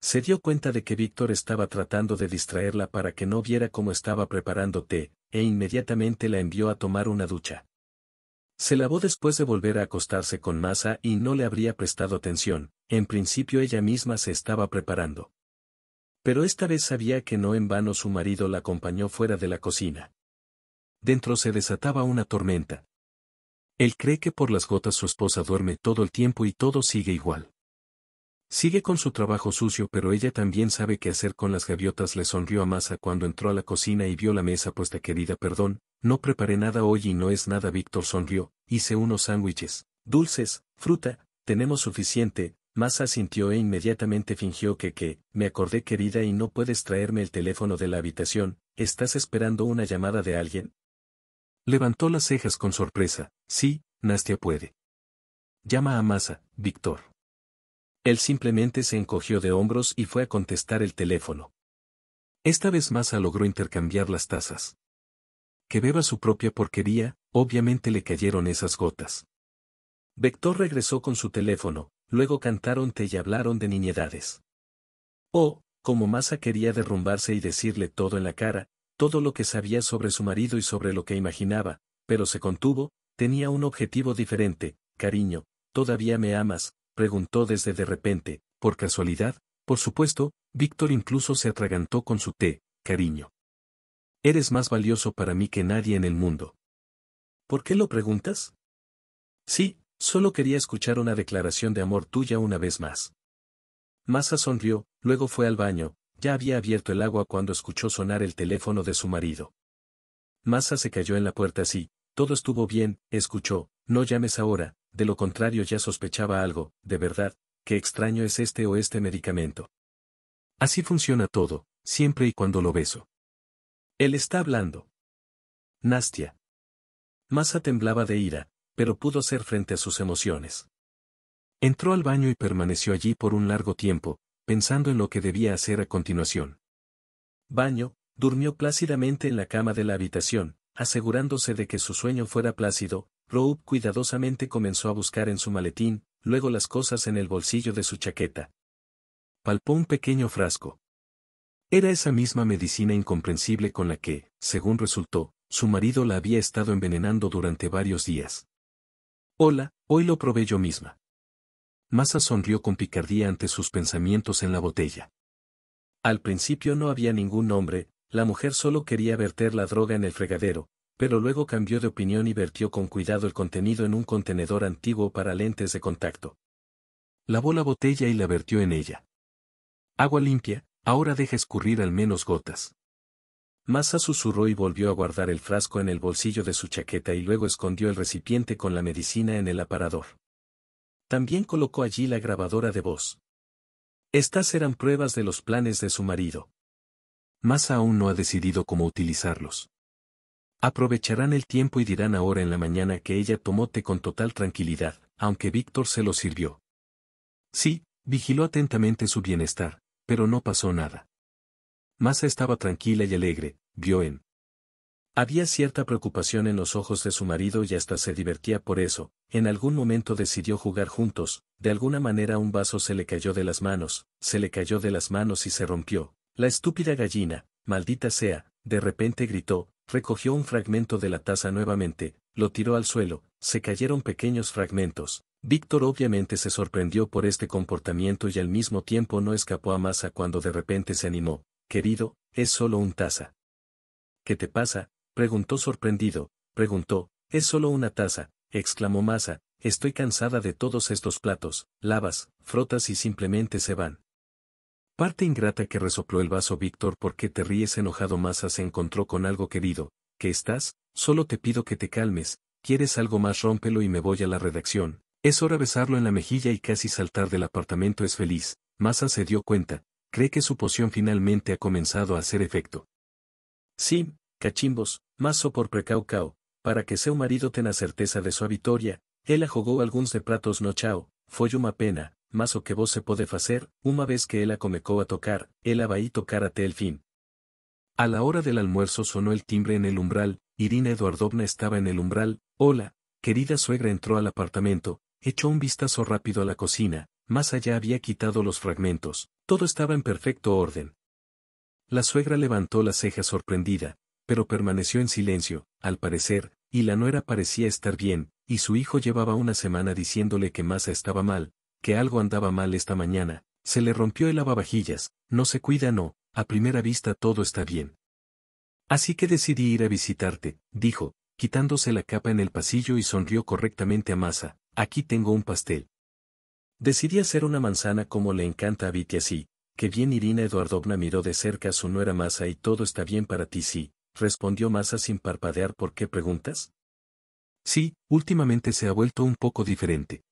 Se dio cuenta de que Víctor estaba tratando de distraerla para que no viera cómo estaba preparando té, e inmediatamente la envió a tomar una ducha. Se lavó después de volver a acostarse con Masa y no le habría prestado atención, en principio ella misma se estaba preparando. Pero esta vez sabía que no en vano su marido la acompañó fuera de la cocina. Dentro se desataba una tormenta. Él cree que por las gotas su esposa duerme todo el tiempo y todo sigue igual. Sigue con su trabajo sucio pero ella también sabe qué hacer con las gaviotas le sonrió a Masa cuando entró a la cocina y vio la mesa puesta querida perdón, no preparé nada hoy y no es nada Víctor sonrió, hice unos sándwiches, dulces, fruta, tenemos suficiente, Masa sintió e inmediatamente fingió que que, me acordé querida y no puedes traerme el teléfono de la habitación, estás esperando una llamada de alguien, Levantó las cejas con sorpresa. Sí, Nastia puede. Llama a Masa, Víctor. Él simplemente se encogió de hombros y fue a contestar el teléfono. Esta vez Masa logró intercambiar las tazas. Que beba su propia porquería, obviamente le cayeron esas gotas. Víctor regresó con su teléfono, luego cantaron te y hablaron de niñedades. Oh, como Masa quería derrumbarse y decirle todo en la cara, todo lo que sabía sobre su marido y sobre lo que imaginaba, pero se contuvo, tenía un objetivo diferente, cariño, ¿todavía me amas? preguntó desde de repente, por casualidad, por supuesto, Víctor incluso se atragantó con su té, cariño. Eres más valioso para mí que nadie en el mundo. ¿Por qué lo preguntas? Sí, solo quería escuchar una declaración de amor tuya una vez más. Massa sonrió, luego fue al baño, ya había abierto el agua cuando escuchó sonar el teléfono de su marido. Masa se cayó en la puerta así, todo estuvo bien, escuchó, no llames ahora, de lo contrario ya sospechaba algo, de verdad, qué extraño es este o este medicamento. Así funciona todo, siempre y cuando lo beso. Él está hablando. Nastia. Masa temblaba de ira, pero pudo hacer frente a sus emociones. Entró al baño y permaneció allí por un largo tiempo, pensando en lo que debía hacer a continuación. Baño, durmió plácidamente en la cama de la habitación, asegurándose de que su sueño fuera plácido, Rope cuidadosamente comenzó a buscar en su maletín, luego las cosas en el bolsillo de su chaqueta. Palpó un pequeño frasco. Era esa misma medicina incomprensible con la que, según resultó, su marido la había estado envenenando durante varios días. Hola, hoy lo probé yo misma. Massa sonrió con picardía ante sus pensamientos en la botella. Al principio no había ningún nombre, la mujer solo quería verter la droga en el fregadero, pero luego cambió de opinión y vertió con cuidado el contenido en un contenedor antiguo para lentes de contacto. Lavó la botella y la vertió en ella. Agua limpia, ahora deja escurrir al menos gotas. Massa susurró y volvió a guardar el frasco en el bolsillo de su chaqueta y luego escondió el recipiente con la medicina en el aparador. También colocó allí la grabadora de voz. Estas eran pruebas de los planes de su marido. Más aún no ha decidido cómo utilizarlos. Aprovecharán el tiempo y dirán ahora en la mañana que ella tomó té con total tranquilidad, aunque Víctor se lo sirvió. Sí, vigiló atentamente su bienestar, pero no pasó nada. Masa estaba tranquila y alegre, vio en había cierta preocupación en los ojos de su marido y hasta se divertía por eso, en algún momento decidió jugar juntos, de alguna manera un vaso se le cayó de las manos, se le cayó de las manos y se rompió. La estúpida gallina, maldita sea, de repente gritó, recogió un fragmento de la taza nuevamente, lo tiró al suelo, se cayeron pequeños fragmentos. Víctor obviamente se sorprendió por este comportamiento y al mismo tiempo no escapó a masa cuando de repente se animó. Querido, es solo un taza. ¿Qué te pasa, preguntó sorprendido, preguntó, es solo una taza, exclamó Masa, estoy cansada de todos estos platos, lavas, frotas y simplemente se van. Parte ingrata que resopló el vaso Víctor porque te ríes enojado Masa se encontró con algo querido, ¿Qué estás, solo te pido que te calmes, quieres algo más rómpelo y me voy a la redacción, es hora besarlo en la mejilla y casi saltar del apartamento es feliz, Masa se dio cuenta, cree que su poción finalmente ha comenzado a hacer efecto. Sí, cachimbos, mazo por precaucao, para que seu marido tenga certeza de su sua él jugó algunos de platos no chao, foi una pena, más o que se puede fazer, una vez que él acomecó a tocar, ela vai tocar até el fin. A la hora del almuerzo sonó el timbre en el umbral, Irina Eduardovna estaba en el umbral, hola, querida suegra entró al apartamento, echó un vistazo rápido a la cocina, más allá había quitado los fragmentos, todo estaba en perfecto orden. La suegra levantó la ceja sorprendida, pero permaneció en silencio, al parecer, y la nuera parecía estar bien, y su hijo llevaba una semana diciéndole que Masa estaba mal, que algo andaba mal esta mañana, se le rompió el lavavajillas, no se cuida no, a primera vista todo está bien. Así que decidí ir a visitarte, dijo, quitándose la capa en el pasillo y sonrió correctamente a Masa, aquí tengo un pastel. Decidí hacer una manzana como le encanta a Viti así, que bien Irina Eduardovna miró de cerca a su nuera Masa y todo está bien para ti sí, respondió Massa sin parpadear por qué preguntas. Sí, últimamente se ha vuelto un poco diferente.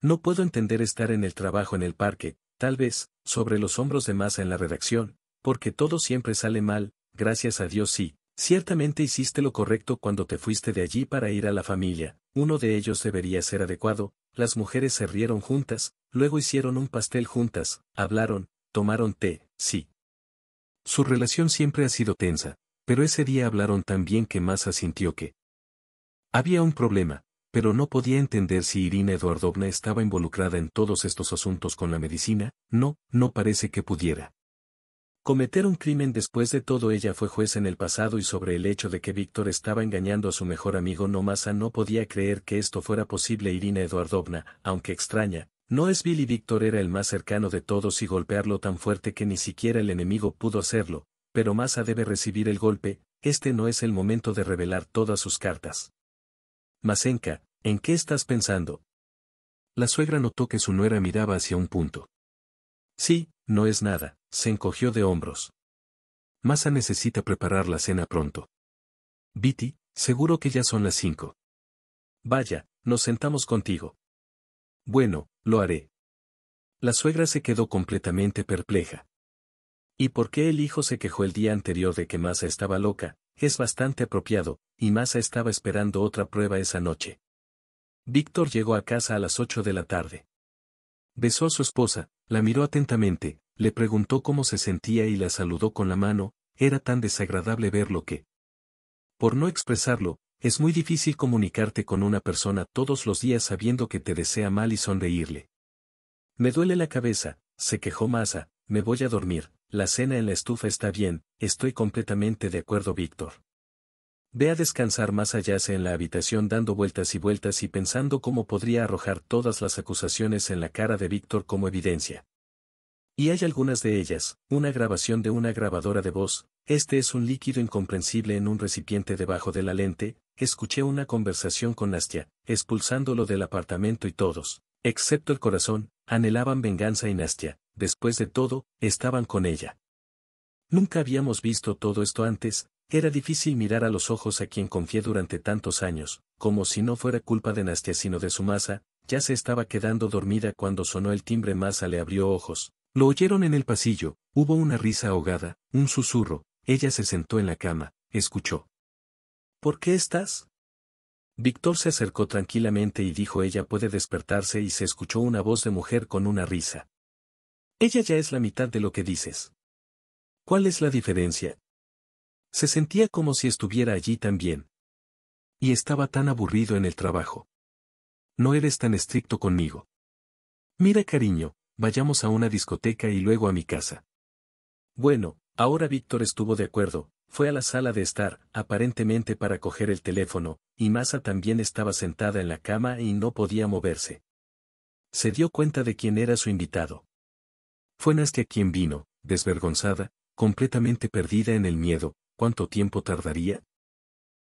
No puedo entender estar en el trabajo en el parque, tal vez, sobre los hombros de masa en la redacción, porque todo siempre sale mal, gracias a Dios sí, ciertamente hiciste lo correcto cuando te fuiste de allí para ir a la familia, uno de ellos debería ser adecuado, las mujeres se rieron juntas, luego hicieron un pastel juntas, hablaron, tomaron té, sí. Su relación siempre ha sido tensa, pero ese día hablaron tan bien que Massa sintió que había un problema, pero no podía entender si Irina Eduardovna estaba involucrada en todos estos asuntos con la medicina, no, no parece que pudiera. Cometer un crimen después de todo ella fue juez en el pasado y sobre el hecho de que Víctor estaba engañando a su mejor amigo no Massa ah, no podía creer que esto fuera posible Irina Eduardovna, aunque extraña, no es Billy Víctor era el más cercano de todos y golpearlo tan fuerte que ni siquiera el enemigo pudo hacerlo, pero Masa debe recibir el golpe, este no es el momento de revelar todas sus cartas. Masenka, ¿en qué estás pensando? La suegra notó que su nuera miraba hacia un punto. Sí, no es nada, se encogió de hombros. Masa necesita preparar la cena pronto. Viti, seguro que ya son las cinco. Vaya, nos sentamos contigo. Bueno, lo haré. La suegra se quedó completamente perpleja. Y por qué el hijo se quejó el día anterior de que Masa estaba loca, es bastante apropiado, y Masa estaba esperando otra prueba esa noche. Víctor llegó a casa a las ocho de la tarde. Besó a su esposa, la miró atentamente, le preguntó cómo se sentía y la saludó con la mano, era tan desagradable verlo que... Por no expresarlo, es muy difícil comunicarte con una persona todos los días sabiendo que te desea mal y sonreírle. Me duele la cabeza, se quejó Masa, me voy a dormir, la cena en la estufa está bien, estoy completamente de acuerdo Víctor. Ve a descansar más allá en la habitación dando vueltas y vueltas y pensando cómo podría arrojar todas las acusaciones en la cara de Víctor como evidencia. Y hay algunas de ellas, una grabación de una grabadora de voz, este es un líquido incomprensible en un recipiente debajo de la lente, escuché una conversación con Nastia, expulsándolo del apartamento y todos, excepto el corazón, anhelaban venganza y Nastia, después de todo, estaban con ella. Nunca habíamos visto todo esto antes, era difícil mirar a los ojos a quien confié durante tantos años, como si no fuera culpa de Nastia sino de su masa, ya se estaba quedando dormida cuando sonó el timbre Masa le abrió ojos. Lo oyeron en el pasillo, hubo una risa ahogada, un susurro, ella se sentó en la cama, escuchó. ¿Por qué estás? Víctor se acercó tranquilamente y dijo ella puede despertarse y se escuchó una voz de mujer con una risa. Ella ya es la mitad de lo que dices. ¿Cuál es la diferencia? Se sentía como si estuviera allí también. Y estaba tan aburrido en el trabajo. No eres tan estricto conmigo. Mira, cariño, vayamos a una discoteca y luego a mi casa. Bueno, ahora Víctor estuvo de acuerdo, fue a la sala de estar, aparentemente para coger el teléfono, y Masa también estaba sentada en la cama y no podía moverse. Se dio cuenta de quién era su invitado. Fue Nastia quien vino, desvergonzada, completamente perdida en el miedo, ¿cuánto tiempo tardaría?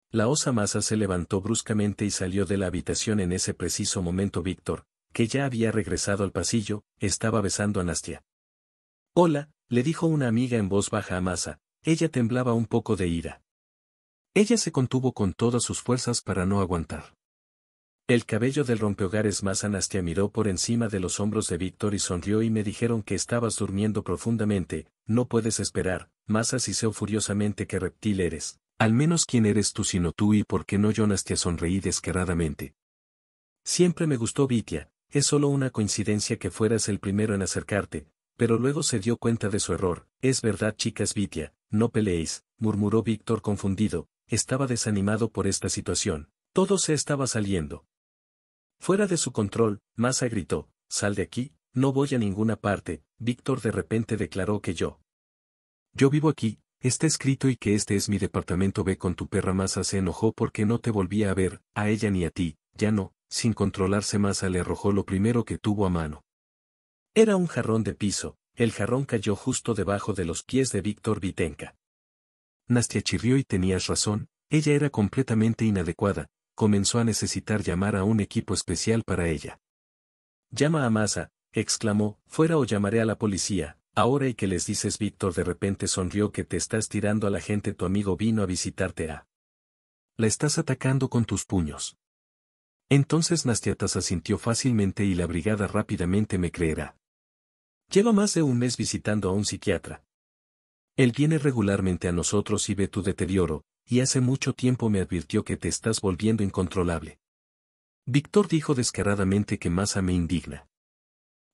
La osa masa se levantó bruscamente y salió de la habitación en ese preciso momento Víctor, que ya había regresado al pasillo, estaba besando a Nastia. Hola, le dijo una amiga en voz baja a Masa, ella temblaba un poco de ira. Ella se contuvo con todas sus fuerzas para no aguantar. El cabello del rompehogares más anastia miró por encima de los hombros de Víctor y sonrió y me dijeron que estabas durmiendo profundamente, no puedes esperar, más sé furiosamente que reptil eres. Al menos quién eres tú sino tú y por qué no yo Nastia sonreí descaradamente. Siempre me gustó Vitia, es solo una coincidencia que fueras el primero en acercarte, pero luego se dio cuenta de su error. Es verdad chicas Vitia, no peleéis, murmuró Víctor confundido, estaba desanimado por esta situación. Todo se estaba saliendo. Fuera de su control, Masa gritó, sal de aquí, no voy a ninguna parte, Víctor de repente declaró que yo. Yo vivo aquí, está escrito y que este es mi departamento. Ve con tu perra Masa se enojó porque no te volvía a ver, a ella ni a ti, ya no, sin controlarse Masa le arrojó lo primero que tuvo a mano. Era un jarrón de piso, el jarrón cayó justo debajo de los pies de Víctor Vitenka. Nastia chirrió y tenías razón, ella era completamente inadecuada, comenzó a necesitar llamar a un equipo especial para ella. Llama a Masa, exclamó, fuera o llamaré a la policía, ahora y que les dices Víctor de repente sonrió que te estás tirando a la gente tu amigo vino a visitarte a. La estás atacando con tus puños. Entonces Nastiatas asintió fácilmente y la brigada rápidamente me creerá. Lleva más de un mes visitando a un psiquiatra. Él viene regularmente a nosotros y ve tu deterioro, y hace mucho tiempo me advirtió que te estás volviendo incontrolable. Víctor dijo descaradamente que Masa me indigna.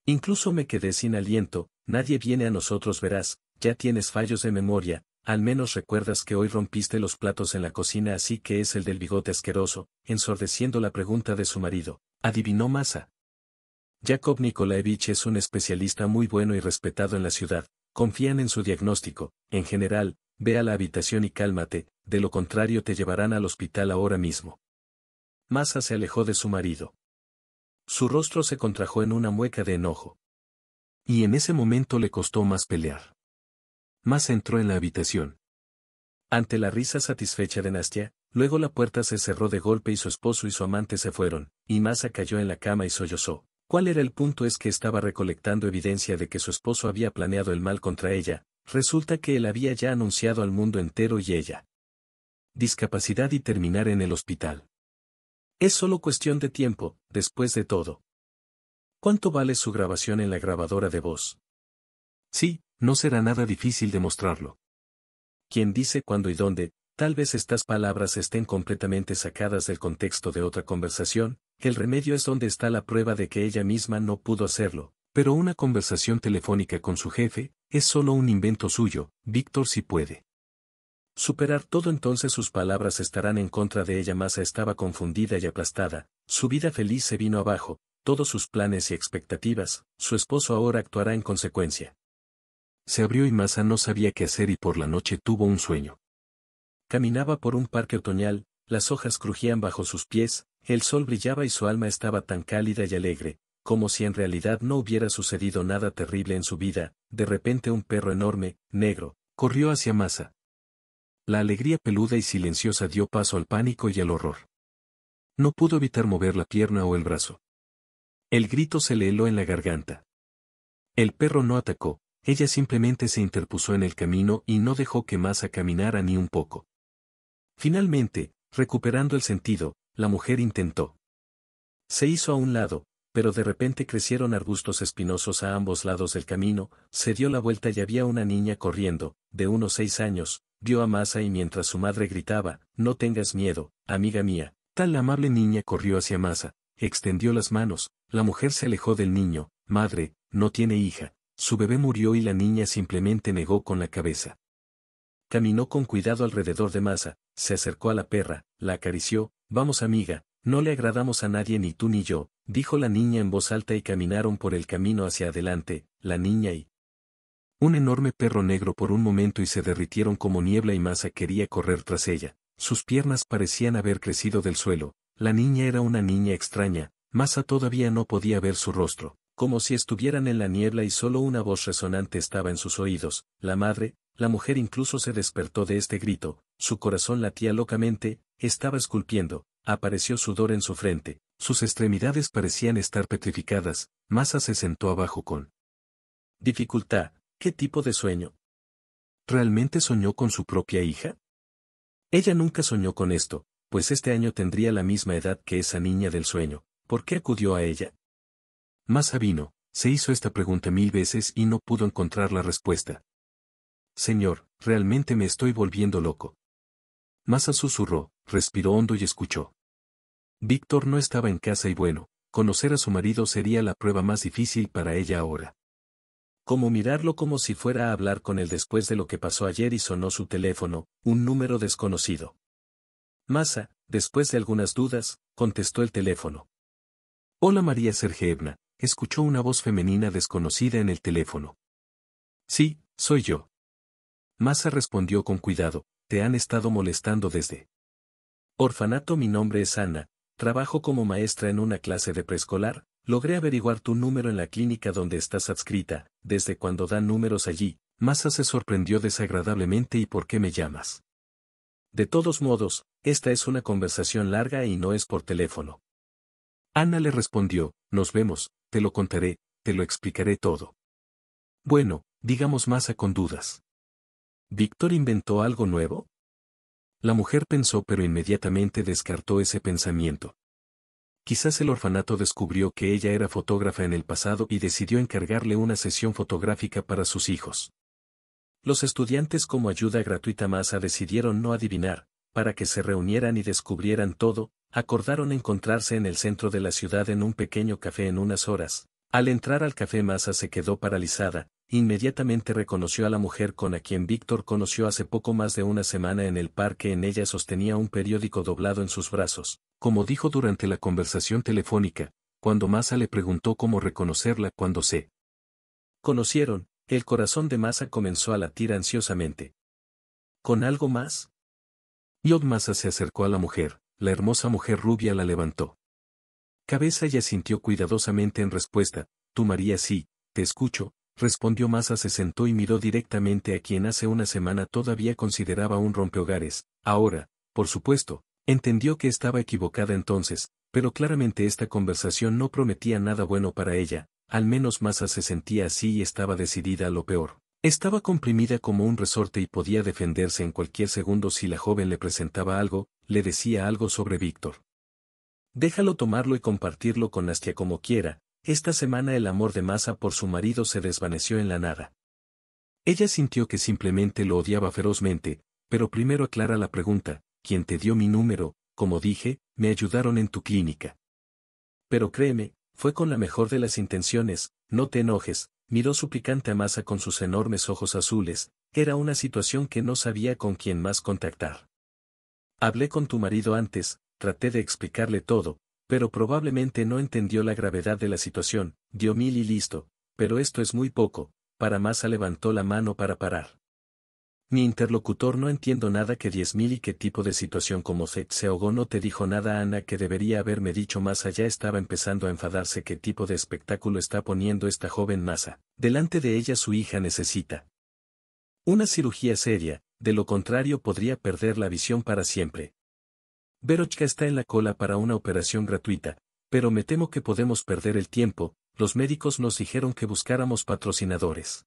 Incluso me quedé sin aliento, nadie viene a nosotros verás, ya tienes fallos de memoria, al menos recuerdas que hoy rompiste los platos en la cocina así que es el del bigote asqueroso, ensordeciendo la pregunta de su marido, adivinó Masa. Jacob Nikolaevich es un especialista muy bueno y respetado en la ciudad, confían en su diagnóstico, en general, ve a la habitación y cálmate, de lo contrario te llevarán al hospital ahora mismo. Masa se alejó de su marido. Su rostro se contrajo en una mueca de enojo. Y en ese momento le costó más pelear. Masa entró en la habitación. Ante la risa satisfecha de Nastya, luego la puerta se cerró de golpe y su esposo y su amante se fueron, y Masa cayó en la cama y sollozó. ¿Cuál era el punto es que estaba recolectando evidencia de que su esposo había planeado el mal contra ella? Resulta que él había ya anunciado al mundo entero y ella, discapacidad y terminar en el hospital. Es solo cuestión de tiempo, después de todo. ¿Cuánto vale su grabación en la grabadora de voz? Sí, no será nada difícil demostrarlo. Quien dice cuándo y dónde, tal vez estas palabras estén completamente sacadas del contexto de otra conversación, el remedio es donde está la prueba de que ella misma no pudo hacerlo, pero una conversación telefónica con su jefe, es solo un invento suyo, Víctor si puede. Superar todo entonces sus palabras estarán en contra de ella Masa estaba confundida y aplastada, su vida feliz se vino abajo, todos sus planes y expectativas, su esposo ahora actuará en consecuencia. Se abrió y Masa no sabía qué hacer y por la noche tuvo un sueño. Caminaba por un parque otoñal, las hojas crujían bajo sus pies, el sol brillaba y su alma estaba tan cálida y alegre, como si en realidad no hubiera sucedido nada terrible en su vida, de repente un perro enorme, negro, corrió hacia Masa, la alegría peluda y silenciosa dio paso al pánico y al horror. No pudo evitar mover la pierna o el brazo. El grito se le heló en la garganta. El perro no atacó, ella simplemente se interpuso en el camino y no dejó que más caminara ni un poco. Finalmente, recuperando el sentido, la mujer intentó. Se hizo a un lado, pero de repente crecieron arbustos espinosos a ambos lados del camino, se dio la vuelta y había una niña corriendo, de unos seis años, vio a Masa y mientras su madre gritaba, No tengas miedo, amiga mía, tal amable niña corrió hacia Masa, extendió las manos, la mujer se alejó del niño, madre, no tiene hija, su bebé murió y la niña simplemente negó con la cabeza. Caminó con cuidado alrededor de Masa, se acercó a la perra, la acarició, Vamos amiga, no le agradamos a nadie ni tú ni yo, dijo la niña en voz alta y caminaron por el camino hacia adelante, la niña y, un enorme perro negro por un momento y se derritieron como niebla y masa quería correr tras ella. Sus piernas parecían haber crecido del suelo. La niña era una niña extraña. Masa todavía no podía ver su rostro, como si estuvieran en la niebla y solo una voz resonante estaba en sus oídos. La madre, la mujer incluso se despertó de este grito, su corazón latía locamente, estaba esculpiendo, apareció sudor en su frente, sus extremidades parecían estar petrificadas, Masa se sentó abajo con dificultad, ¿Qué tipo de sueño? ¿Realmente soñó con su propia hija? Ella nunca soñó con esto, pues este año tendría la misma edad que esa niña del sueño. ¿Por qué acudió a ella? Más vino, se hizo esta pregunta mil veces y no pudo encontrar la respuesta. Señor, realmente me estoy volviendo loco. Masa susurró, respiró hondo y escuchó. Víctor no estaba en casa y bueno, conocer a su marido sería la prueba más difícil para ella ahora. Como mirarlo como si fuera a hablar con él después de lo que pasó ayer y sonó su teléfono, un número desconocido. Masa, después de algunas dudas, contestó el teléfono. Hola María Sergeevna, escuchó una voz femenina desconocida en el teléfono. Sí, soy yo. Masa respondió con cuidado, te han estado molestando desde. Orfanato mi nombre es Ana, trabajo como maestra en una clase de preescolar, Logré averiguar tu número en la clínica donde estás adscrita, desde cuando dan números allí, Masa se sorprendió desagradablemente y por qué me llamas. De todos modos, esta es una conversación larga y no es por teléfono. Ana le respondió, nos vemos, te lo contaré, te lo explicaré todo. Bueno, digamos Masa con dudas. ¿Víctor inventó algo nuevo? La mujer pensó pero inmediatamente descartó ese pensamiento. Quizás el orfanato descubrió que ella era fotógrafa en el pasado y decidió encargarle una sesión fotográfica para sus hijos. Los estudiantes como ayuda gratuita masa decidieron no adivinar, para que se reunieran y descubrieran todo, acordaron encontrarse en el centro de la ciudad en un pequeño café en unas horas. Al entrar al café Masa se quedó paralizada, inmediatamente reconoció a la mujer con a quien Víctor conoció hace poco más de una semana en el parque en ella sostenía un periódico doblado en sus brazos, como dijo durante la conversación telefónica, cuando Massa le preguntó cómo reconocerla cuando se conocieron, el corazón de Massa comenzó a latir ansiosamente. ¿Con algo más? Yod Massa se acercó a la mujer, la hermosa mujer rubia la levantó. Cabeza ya asintió cuidadosamente en respuesta, Tu María sí, te escucho, respondió Massa se sentó y miró directamente a quien hace una semana todavía consideraba un rompehogares, ahora, por supuesto, Entendió que estaba equivocada entonces, pero claramente esta conversación no prometía nada bueno para ella, al menos Massa se sentía así y estaba decidida a lo peor. Estaba comprimida como un resorte y podía defenderse en cualquier segundo si la joven le presentaba algo, le decía algo sobre Víctor. Déjalo tomarlo y compartirlo con Astia como quiera, esta semana el amor de Masa por su marido se desvaneció en la nada. Ella sintió que simplemente lo odiaba ferozmente, pero primero aclara la pregunta, quien te dio mi número, como dije, me ayudaron en tu clínica. Pero créeme, fue con la mejor de las intenciones, no te enojes, miró suplicante a Masa con sus enormes ojos azules, era una situación que no sabía con quién más contactar. Hablé con tu marido antes, traté de explicarle todo, pero probablemente no entendió la gravedad de la situación, dio mil y listo, pero esto es muy poco, para Masa levantó la mano para parar. Mi interlocutor no entiendo nada que diez mil y qué tipo de situación como se ahogó no te dijo nada Ana que debería haberme dicho más allá estaba empezando a enfadarse qué tipo de espectáculo está poniendo esta joven masa. Delante de ella su hija necesita. Una cirugía seria, de lo contrario podría perder la visión para siempre. Verochka está en la cola para una operación gratuita, pero me temo que podemos perder el tiempo, los médicos nos dijeron que buscáramos patrocinadores.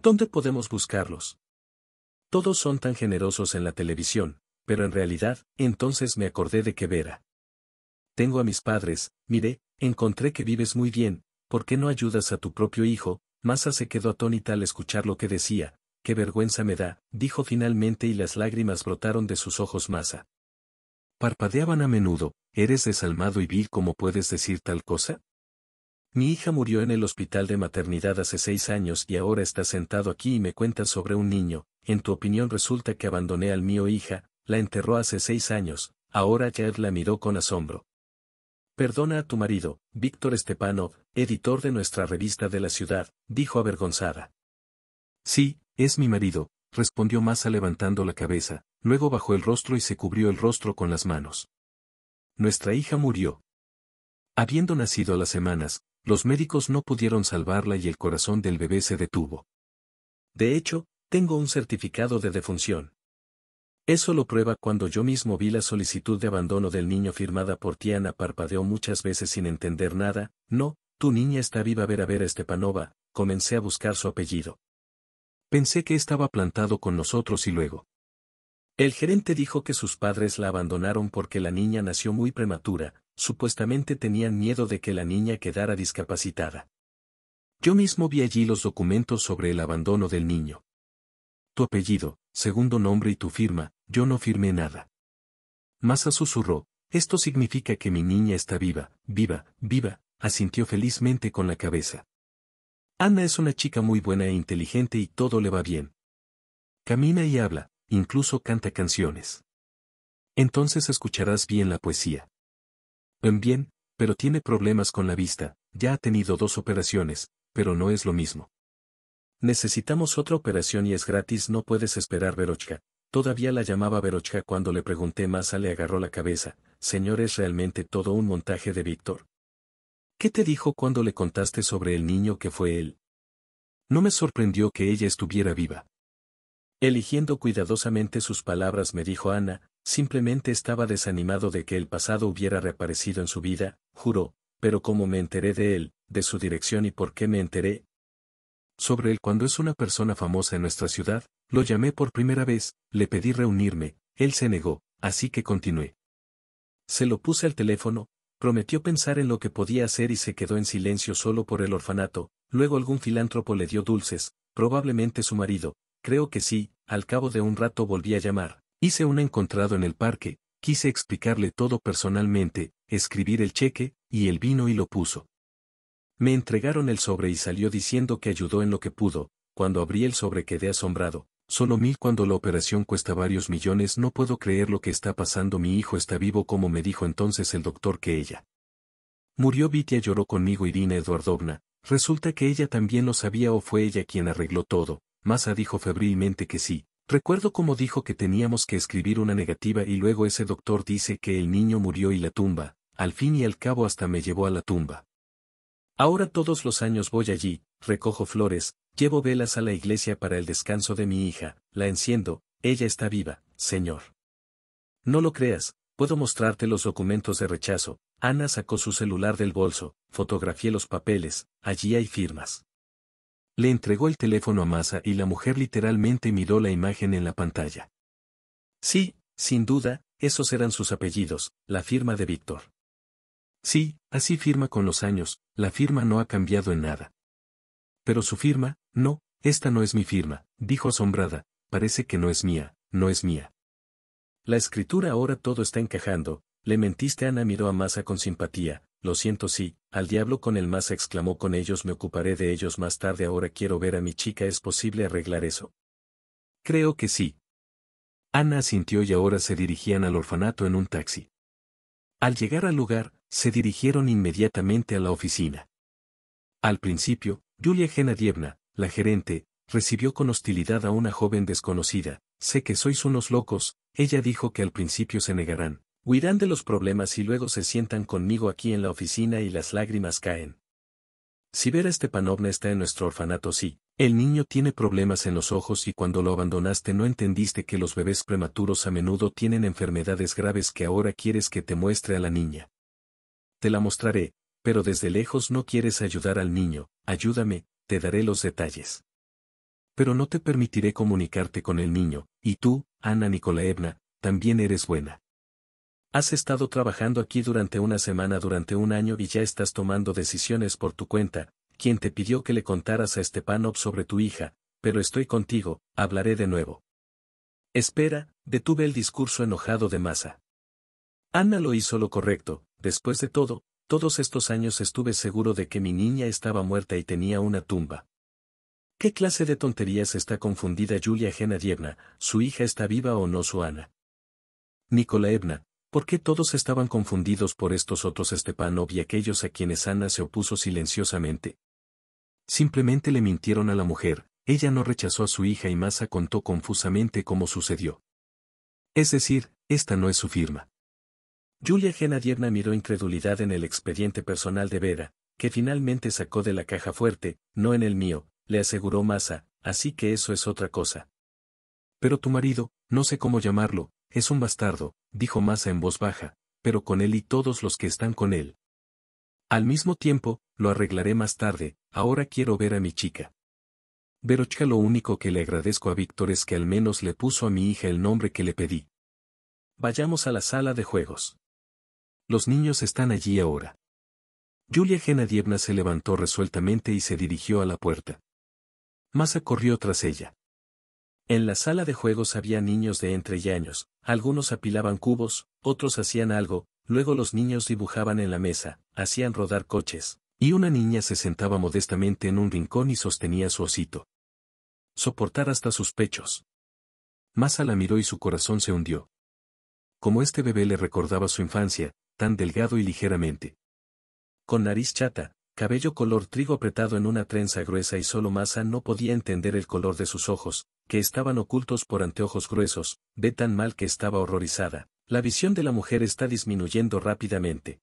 ¿Dónde podemos buscarlos? Todos son tan generosos en la televisión, pero en realidad, entonces me acordé de que Vera. Tengo a mis padres, miré, encontré que vives muy bien, ¿por qué no ayudas a tu propio hijo? Masa se quedó atónita al escuchar lo que decía, qué vergüenza me da, dijo finalmente y las lágrimas brotaron de sus ojos Masa. Parpadeaban a menudo, ¿eres desalmado y vil como puedes decir tal cosa? Mi hija murió en el hospital de maternidad hace seis años y ahora está sentado aquí y me cuentas sobre un niño, en tu opinión resulta que abandoné al mío hija, la enterró hace seis años, ahora él la miró con asombro. Perdona a tu marido, Víctor Estepano, editor de nuestra revista de la ciudad, dijo avergonzada. Sí, es mi marido, respondió Massa levantando la cabeza, luego bajó el rostro y se cubrió el rostro con las manos. Nuestra hija murió, Habiendo nacido a las semanas, los médicos no pudieron salvarla y el corazón del bebé se detuvo. De hecho, tengo un certificado de defunción. Eso lo prueba cuando yo mismo vi la solicitud de abandono del niño firmada por Tiana parpadeó muchas veces sin entender nada, no, tu niña está viva Ver a ver a Estepanova, comencé a buscar su apellido. Pensé que estaba plantado con nosotros y luego. El gerente dijo que sus padres la abandonaron porque la niña nació muy prematura, supuestamente tenían miedo de que la niña quedara discapacitada. Yo mismo vi allí los documentos sobre el abandono del niño. Tu apellido, segundo nombre y tu firma, yo no firmé nada. Masa susurró, esto significa que mi niña está viva, viva, viva, asintió felizmente con la cabeza. Ana es una chica muy buena e inteligente y todo le va bien. Camina y habla, incluso canta canciones. Entonces escucharás bien la poesía. Em bien, pero tiene problemas con la vista, ya ha tenido dos operaciones, pero no es lo mismo. Necesitamos otra operación y es gratis, no puedes esperar Verochka. Todavía la llamaba Verochka cuando le pregunté más, le agarró la cabeza, señor es realmente todo un montaje de Víctor. ¿Qué te dijo cuando le contaste sobre el niño que fue él? No me sorprendió que ella estuviera viva. Eligiendo cuidadosamente sus palabras me dijo Ana, Simplemente estaba desanimado de que el pasado hubiera reaparecido en su vida, juró, pero cómo me enteré de él, de su dirección y por qué me enteré. Sobre él cuando es una persona famosa en nuestra ciudad, lo llamé por primera vez, le pedí reunirme, él se negó, así que continué. Se lo puse al teléfono, prometió pensar en lo que podía hacer y se quedó en silencio solo por el orfanato, luego algún filántropo le dio dulces, probablemente su marido, creo que sí, al cabo de un rato volví a llamar, Hice un encontrado en el parque, quise explicarle todo personalmente, escribir el cheque, y él vino y lo puso. Me entregaron el sobre y salió diciendo que ayudó en lo que pudo, cuando abrí el sobre quedé asombrado, solo mil cuando la operación cuesta varios millones no puedo creer lo que está pasando mi hijo está vivo como me dijo entonces el doctor que ella. Murió Vitia lloró conmigo Irina Eduardovna, resulta que ella también lo sabía o fue ella quien arregló todo, Masa dijo febrilmente que sí, Recuerdo cómo dijo que teníamos que escribir una negativa y luego ese doctor dice que el niño murió y la tumba, al fin y al cabo hasta me llevó a la tumba. Ahora todos los años voy allí, recojo flores, llevo velas a la iglesia para el descanso de mi hija, la enciendo, ella está viva, señor. No lo creas, puedo mostrarte los documentos de rechazo, Ana sacó su celular del bolso, fotografié los papeles, allí hay firmas. Le entregó el teléfono a Masa y la mujer literalmente miró la imagen en la pantalla. Sí, sin duda, esos eran sus apellidos, la firma de Víctor. Sí, así firma con los años, la firma no ha cambiado en nada. Pero su firma, no, esta no es mi firma, dijo asombrada, parece que no es mía, no es mía. La escritura ahora todo está encajando, le mentiste Ana miró a Masa con simpatía, lo siento sí, al diablo con el más exclamó con ellos me ocuparé de ellos más tarde ahora quiero ver a mi chica ¿es posible arreglar eso? Creo que sí. Ana asintió y ahora se dirigían al orfanato en un taxi. Al llegar al lugar, se dirigieron inmediatamente a la oficina. Al principio, Julia Genadievna, la gerente, recibió con hostilidad a una joven desconocida, sé que sois unos locos, ella dijo que al principio se negarán, Huirán de los problemas y luego se sientan conmigo aquí en la oficina y las lágrimas caen. Si este Estepanovna está en nuestro orfanato sí, el niño tiene problemas en los ojos y cuando lo abandonaste no entendiste que los bebés prematuros a menudo tienen enfermedades graves que ahora quieres que te muestre a la niña. Te la mostraré, pero desde lejos no quieres ayudar al niño, ayúdame, te daré los detalles. Pero no te permitiré comunicarte con el niño, y tú, Ana Nikolaevna, también eres buena. Has estado trabajando aquí durante una semana durante un año y ya estás tomando decisiones por tu cuenta, quien te pidió que le contaras a Stepanov sobre tu hija, pero estoy contigo, hablaré de nuevo. Espera, detuve el discurso enojado de masa. Ana lo hizo lo correcto, después de todo, todos estos años estuve seguro de que mi niña estaba muerta y tenía una tumba. ¿Qué clase de tonterías está confundida Yulia Genadievna, su hija está viva o no su Ana? Nikolaevna, ¿Por qué todos estaban confundidos por estos otros Estepanov y aquellos a quienes Ana se opuso silenciosamente? Simplemente le mintieron a la mujer, ella no rechazó a su hija y Masa contó confusamente cómo sucedió. Es decir, esta no es su firma. Julia Genadierna miró incredulidad en el expediente personal de Vera, que finalmente sacó de la caja fuerte, no en el mío, le aseguró Masa, así que eso es otra cosa. Pero tu marido, no sé cómo llamarlo, es un bastardo, dijo Masa en voz baja, pero con él y todos los que están con él. Al mismo tiempo, lo arreglaré más tarde, ahora quiero ver a mi chica. Verochka lo único que le agradezco a Víctor es que al menos le puso a mi hija el nombre que le pedí. Vayamos a la sala de juegos. Los niños están allí ahora. Julia Genadievna se levantó resueltamente y se dirigió a la puerta. Masa corrió tras ella. En la sala de juegos había niños de entre y años, algunos apilaban cubos, otros hacían algo, luego los niños dibujaban en la mesa, hacían rodar coches, y una niña se sentaba modestamente en un rincón y sostenía su osito. Soportar hasta sus pechos. Masa la miró y su corazón se hundió. Como este bebé le recordaba su infancia, tan delgado y ligeramente. Con nariz chata, cabello color trigo apretado en una trenza gruesa y solo Masa no podía entender el color de sus ojos, que estaban ocultos por anteojos gruesos, ve tan mal que estaba horrorizada. La visión de la mujer está disminuyendo rápidamente.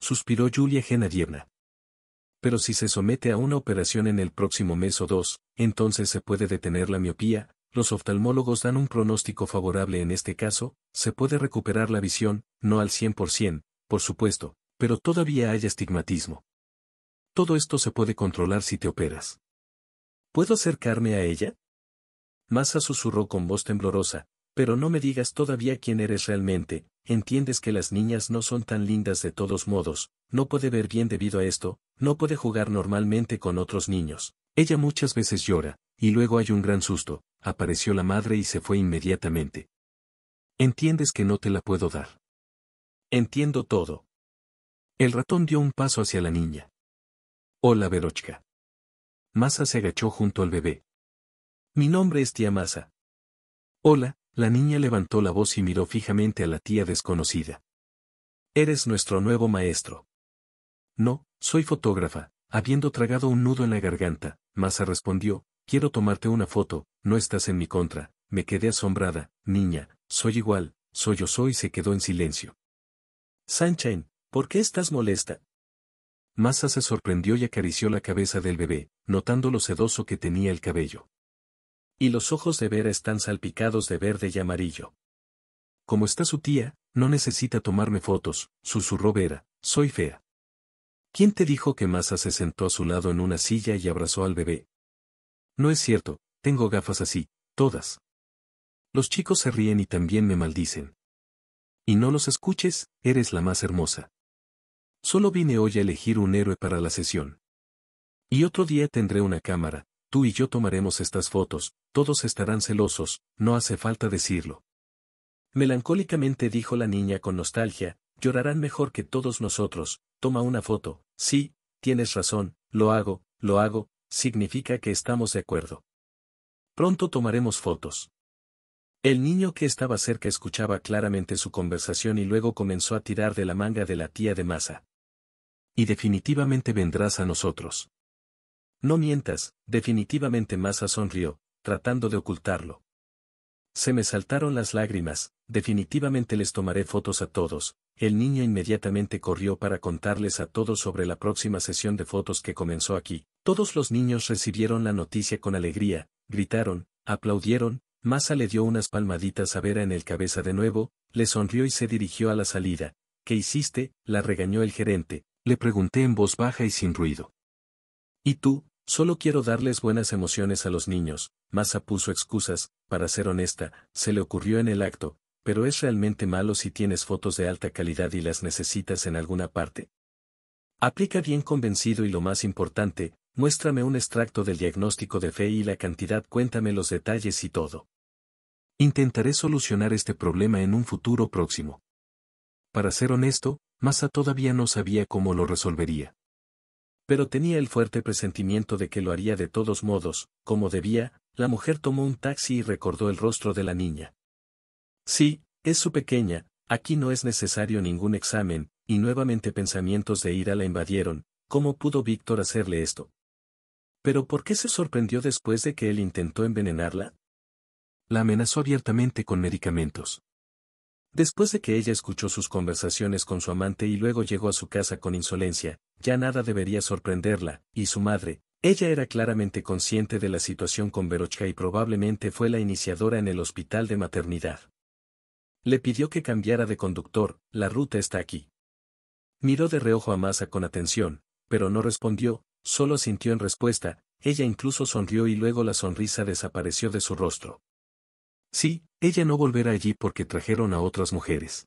Suspiró Julia Genadievna. Pero si se somete a una operación en el próximo mes o dos, entonces se puede detener la miopía, los oftalmólogos dan un pronóstico favorable en este caso, se puede recuperar la visión, no al 100%, por supuesto, pero todavía hay estigmatismo. Todo esto se puede controlar si te operas. ¿Puedo acercarme a ella? Masa susurró con voz temblorosa, pero no me digas todavía quién eres realmente, entiendes que las niñas no son tan lindas de todos modos, no puede ver bien debido a esto, no puede jugar normalmente con otros niños. Ella muchas veces llora, y luego hay un gran susto, apareció la madre y se fue inmediatamente. Entiendes que no te la puedo dar. Entiendo todo. El ratón dio un paso hacia la niña. Hola Verochka. Masa se agachó junto al bebé. Mi nombre es tía Masa. Hola, la niña levantó la voz y miró fijamente a la tía desconocida. Eres nuestro nuevo maestro. No, soy fotógrafa, habiendo tragado un nudo en la garganta, Masa respondió, quiero tomarte una foto, no estás en mi contra, me quedé asombrada, niña, soy igual, soy yo soy se quedó en silencio. Sanchain, ¿por qué estás molesta? Massa se sorprendió y acarició la cabeza del bebé, notando lo sedoso que tenía el cabello. Y los ojos de Vera están salpicados de verde y amarillo. Como está su tía, no necesita tomarme fotos, susurró Vera, soy fea. ¿Quién te dijo que Massa se sentó a su lado en una silla y abrazó al bebé? No es cierto, tengo gafas así, todas. Los chicos se ríen y también me maldicen. Y no los escuches, eres la más hermosa. Solo vine hoy a elegir un héroe para la sesión. Y otro día tendré una cámara, tú y yo tomaremos estas fotos, todos estarán celosos, no hace falta decirlo. Melancólicamente dijo la niña con nostalgia, llorarán mejor que todos nosotros, toma una foto, sí, tienes razón, lo hago, lo hago, significa que estamos de acuerdo. Pronto tomaremos fotos. El niño que estaba cerca escuchaba claramente su conversación y luego comenzó a tirar de la manga de la tía de masa. Y definitivamente vendrás a nosotros. No mientas, definitivamente Masa sonrió, tratando de ocultarlo. Se me saltaron las lágrimas, definitivamente les tomaré fotos a todos. El niño inmediatamente corrió para contarles a todos sobre la próxima sesión de fotos que comenzó aquí. Todos los niños recibieron la noticia con alegría, gritaron, aplaudieron, Masa le dio unas palmaditas a Vera en el cabeza de nuevo, le sonrió y se dirigió a la salida. ¿Qué hiciste? la regañó el gerente, le pregunté en voz baja y sin ruido. ¿Y tú? Solo quiero darles buenas emociones a los niños, Masa puso excusas, para ser honesta, se le ocurrió en el acto, pero es realmente malo si tienes fotos de alta calidad y las necesitas en alguna parte. Aplica bien convencido y lo más importante, muéstrame un extracto del diagnóstico de fe y la cantidad, cuéntame los detalles y todo. Intentaré solucionar este problema en un futuro próximo. Para ser honesto, Masa todavía no sabía cómo lo resolvería. Pero tenía el fuerte presentimiento de que lo haría de todos modos, como debía, la mujer tomó un taxi y recordó el rostro de la niña. Sí, es su pequeña, aquí no es necesario ningún examen, y nuevamente pensamientos de ira la invadieron, ¿cómo pudo Víctor hacerle esto? Pero ¿por qué se sorprendió después de que él intentó envenenarla? La amenazó abiertamente con medicamentos. Después de que ella escuchó sus conversaciones con su amante y luego llegó a su casa con insolencia, ya nada debería sorprenderla, y su madre, ella era claramente consciente de la situación con Verochka y probablemente fue la iniciadora en el hospital de maternidad. Le pidió que cambiara de conductor, la ruta está aquí. Miró de reojo a Masa con atención, pero no respondió, solo sintió en respuesta, ella incluso sonrió y luego la sonrisa desapareció de su rostro. Sí, ella no volverá allí porque trajeron a otras mujeres.